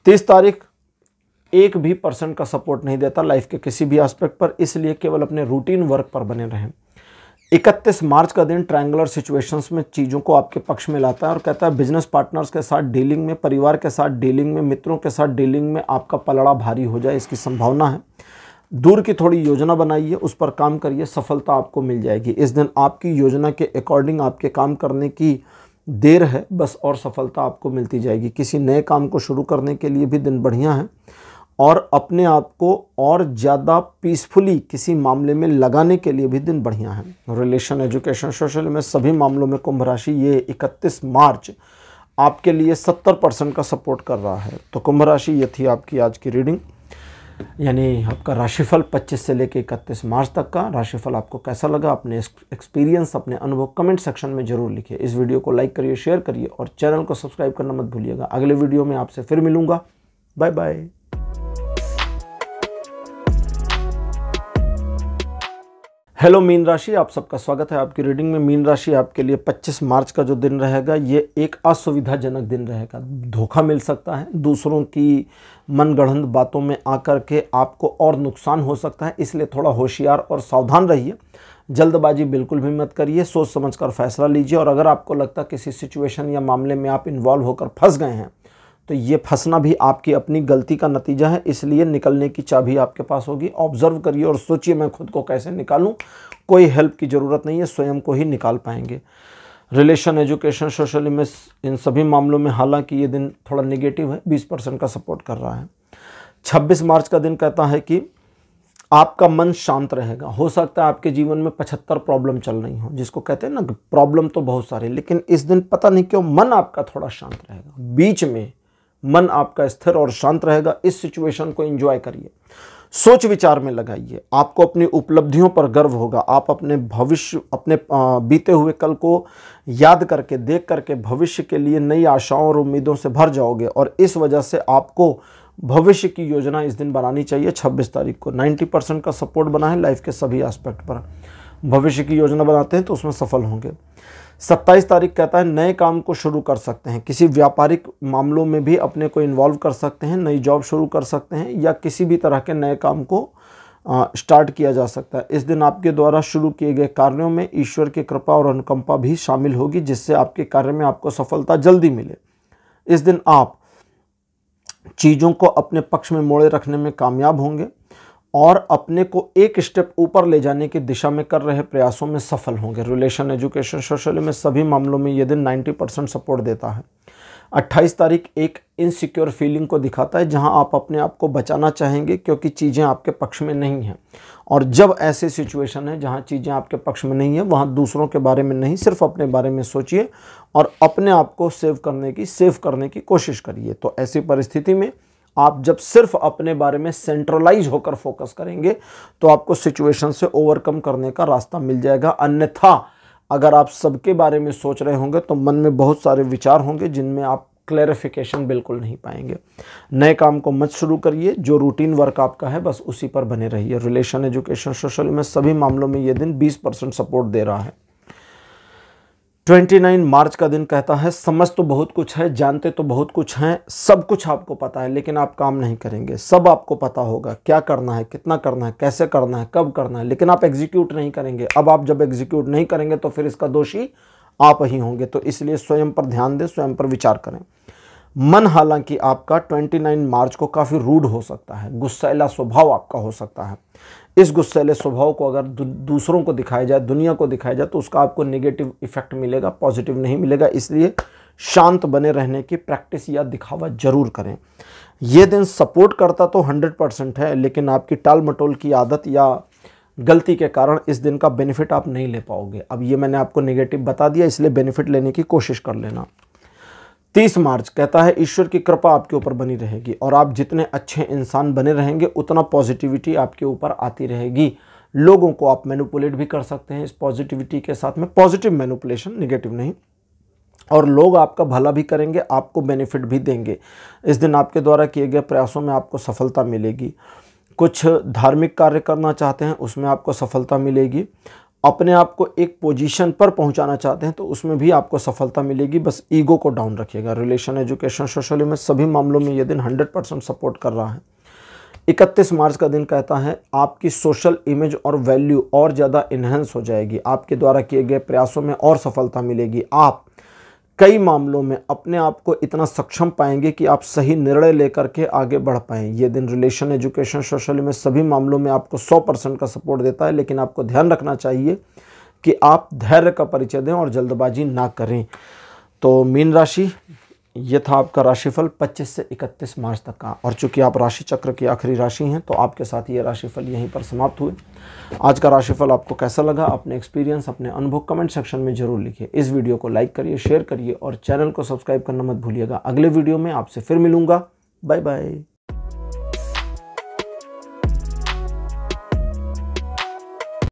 तीस तारीख एक भी पर्सन का सपोर्ट नहीं देता लाइफ के किसी भी एस्पेक्ट पर इसलिए केवल अपने रूटीन वर्क पर बने रहें इकतीस मार्च का दिन ट्रायंगुलर सिचुएशंस में चीज़ों को आपके पक्ष में लाता है और कहता है बिजनेस पार्टनर्स के साथ डीलिंग में परिवार के साथ डीलिंग में मित्रों के साथ डीलिंग में आपका पलड़ा भारी हो जाए इसकी संभावना है दूर की थोड़ी योजना बनाइए उस पर काम करिए सफलता आपको मिल जाएगी इस दिन आपकी योजना के अकॉर्डिंग आपके काम करने की देर है बस और सफलता आपको मिलती जाएगी किसी नए काम को शुरू करने के लिए भी दिन बढ़िया है और अपने आप को और ज़्यादा पीसफुली किसी मामले में लगाने के लिए भी दिन बढ़िया है रिलेशन एजुकेशन सोशल में सभी मामलों में कुंभ राशि ये 31 मार्च आपके लिए 70 परसेंट का सपोर्ट कर रहा है तो कुंभ राशि ये थी आपकी आज की रीडिंग यानी आपका राशिफल 25 से लेकर इकतीस मार्च तक का राशिफल आपको कैसा लगा अपने एक्सपीरियंस अपने अनुभव कमेंट सेक्शन में जरूर लिखिए इस वीडियो को लाइक करिए शेयर करिए और चैनल को सब्सक्राइब करना मत भूलिएगा अगले वीडियो में आपसे फिर मिलूंगा बाय बाय हेलो मीन राशि आप सबका स्वागत है आपकी रीडिंग में मीन राशि आपके लिए 25 मार्च का जो दिन रहेगा ये एक असुविधाजनक दिन रहेगा धोखा मिल सकता है दूसरों की मनगढ़ंत बातों में आकर के आपको और नुकसान हो सकता है इसलिए थोड़ा होशियार और सावधान रहिए जल्दबाजी बिल्कुल भी मत करिए सोच समझ कर फैसला लीजिए और अगर आपको लगता है किसी सिचुएशन या मामले में आप इन्वॉल्व होकर फंस गए हैं तो ये फंसना भी आपकी अपनी गलती का नतीजा है इसलिए निकलने की चाबी आपके पास होगी ऑब्जर्व करिए और सोचिए मैं खुद को कैसे निकालूं कोई हेल्प की ज़रूरत नहीं है स्वयं को ही निकाल पाएंगे रिलेशन एजुकेशन सोशल इमेज इन सभी मामलों में हालांकि ये दिन थोड़ा निगेटिव है बीस परसेंट का सपोर्ट कर रहा है छब्बीस मार्च का दिन कहता है कि आपका मन शांत रहेगा हो सकता है आपके जीवन में पचहत्तर प्रॉब्लम चल रही हो जिसको कहते हैं ना प्रॉब्लम तो बहुत सारे लेकिन इस दिन पता नहीं क्यों मन आपका थोड़ा शांत रहेगा बीच में मन आपका स्थिर और शांत रहेगा इस सिचुएशन को एंजॉय करिए सोच विचार में लगाइए आपको अपनी उपलब्धियों पर गर्व होगा आप अपने भविष्य अपने बीते हुए कल को याद करके देख करके भविष्य के लिए नई आशाओं और उम्मीदों से भर जाओगे और इस वजह से आपको भविष्य की योजना इस दिन बनानी चाहिए 26 तारीख को 90 परसेंट का सपोर्ट बना है लाइफ के सभी एस्पेक्ट पर भविष्य की योजना बनाते हैं तो उसमें सफल होंगे सत्ताईस तारीख कहता है नए काम को शुरू कर सकते हैं किसी व्यापारिक मामलों में भी अपने को इन्वॉल्व कर सकते हैं नई जॉब शुरू कर सकते हैं या किसी भी तरह के नए काम को स्टार्ट किया जा सकता है इस दिन आपके द्वारा शुरू किए गए कार्यों में ईश्वर की कृपा और अनुकंपा भी शामिल होगी जिससे आपके कार्य में आपको सफलता जल्दी मिले इस दिन आप चीज़ों को अपने पक्ष में मोड़े रखने में कामयाब होंगे और अपने को एक स्टेप ऊपर ले जाने की दिशा में कर रहे प्रयासों में सफल होंगे रिलेशन एजुकेशन सोशल में सभी मामलों में ये दिन 90 परसेंट सपोर्ट देता है 28 तारीख एक इनसिक्योर फीलिंग को दिखाता है जहां आप अपने आप को बचाना चाहेंगे क्योंकि चीज़ें आपके पक्ष में नहीं हैं और जब ऐसे सिचुएशन है जहां चीज़ें आपके पक्ष में नहीं है वहां दूसरों के बारे में नहीं सिर्फ अपने बारे में सोचिए और अपने आप को सेव करने की सेव करने की कोशिश करिए तो ऐसी परिस्थिति में आप जब सिर्फ अपने बारे में सेंट्रलाइज होकर फोकस करेंगे तो आपको सिचुएशन से ओवरकम करने का रास्ता मिल जाएगा अन्यथा अगर आप सबके बारे में सोच रहे होंगे तो मन में बहुत सारे विचार होंगे जिनमें आप क्लेरिफिकेशन बिल्कुल नहीं पाएंगे नए काम को मत शुरू करिए जो रूटीन वर्क आपका है बस उसी पर बने रहिए रिलेशन एजुकेशन सोशल में सभी मामलों में ये दिन 20 परसेंट सपोर्ट दे रहा है 29 मार्च का दिन कहता है समझ तो बहुत कुछ है जानते तो बहुत कुछ हैं सब कुछ आपको पता है लेकिन आप काम नहीं करेंगे सब आपको पता होगा क्या करना है कितना करना है कैसे करना है कब करना है लेकिन आप एग्जीक्यूट नहीं करेंगे अब आप जब एग्जीक्यूट नहीं करेंगे तो फिर इसका दोषी आप ही होंगे तो इसलिए स्वयं पर ध्यान दें स्वयं पर विचार करें मन हालांकि आपका 29 मार्च को काफ़ी रूड हो सकता है गुस्सैला स्वभाव आपका हो सकता है इस गुस्सेले स्वभाव को अगर दूसरों को दिखाया जाए दुनिया को दिखाया जाए तो उसका आपको नेगेटिव इफेक्ट मिलेगा पॉजिटिव नहीं मिलेगा इसलिए शांत बने रहने की प्रैक्टिस या दिखावा जरूर करें ये दिन सपोर्ट करता तो 100 परसेंट है लेकिन आपकी टाल मटोल की आदत या गलती के कारण इस दिन का बेनिफिट आप नहीं ले पाओगे अब ये मैंने आपको नेगेटिव बता दिया इसलिए बेनिफिट लेने की कोशिश कर लेना तीस मार्च कहता है ईश्वर की कृपा आपके ऊपर बनी रहेगी और आप जितने अच्छे इंसान बने रहेंगे उतना पॉजिटिविटी आपके ऊपर आती रहेगी लोगों को आप मैनुपुलेट भी कर सकते हैं इस पॉजिटिविटी के साथ में पॉजिटिव मैनुपुलेशन निगेटिव नहीं और लोग आपका भला भी करेंगे आपको बेनिफिट भी देंगे इस दिन आपके द्वारा किए गए प्रयासों में आपको सफलता मिलेगी कुछ धार्मिक कार्य करना चाहते हैं उसमें आपको सफलता मिलेगी अपने आप को एक पोजीशन पर पहुंचाना चाहते हैं तो उसमें भी आपको सफलता मिलेगी बस ईगो को डाउन रखिएगा रिलेशन एजुकेशन सोशल में सभी मामलों में ये दिन 100 परसेंट सपोर्ट कर रहा है 31 मार्च का दिन कहता है आपकी सोशल इमेज और वैल्यू और ज़्यादा इन्हेंस हो जाएगी आपके द्वारा किए गए प्रयासों में और सफलता मिलेगी आप कई मामलों में अपने आप को इतना सक्षम पाएंगे कि आप सही निर्णय लेकर के आगे बढ़ पाएं ये दिन रिलेशन एजुकेशन सोशल में सभी मामलों में आपको 100 परसेंट का सपोर्ट देता है लेकिन आपको ध्यान रखना चाहिए कि आप धैर्य का परिचय दें और जल्दबाजी ना करें तो मीन राशि ये था आपका राशिफल 25 से 31 मार्च तक का और चूंकि आप राशि चक्र की आखिरी राशि हैं तो आपके साथ ये राशिफल यहीं पर समाप्त हुए आज का राशिफल आपको कैसा लगा अपने एक्सपीरियंस अपने अनुभव कमेंट सेक्शन में जरूर लिखिए इस वीडियो को लाइक करिए शेयर करिए और चैनल को सब्सक्राइब करना मत भूलिएगा अगले वीडियो में आपसे फिर मिलूंगा बाय बाय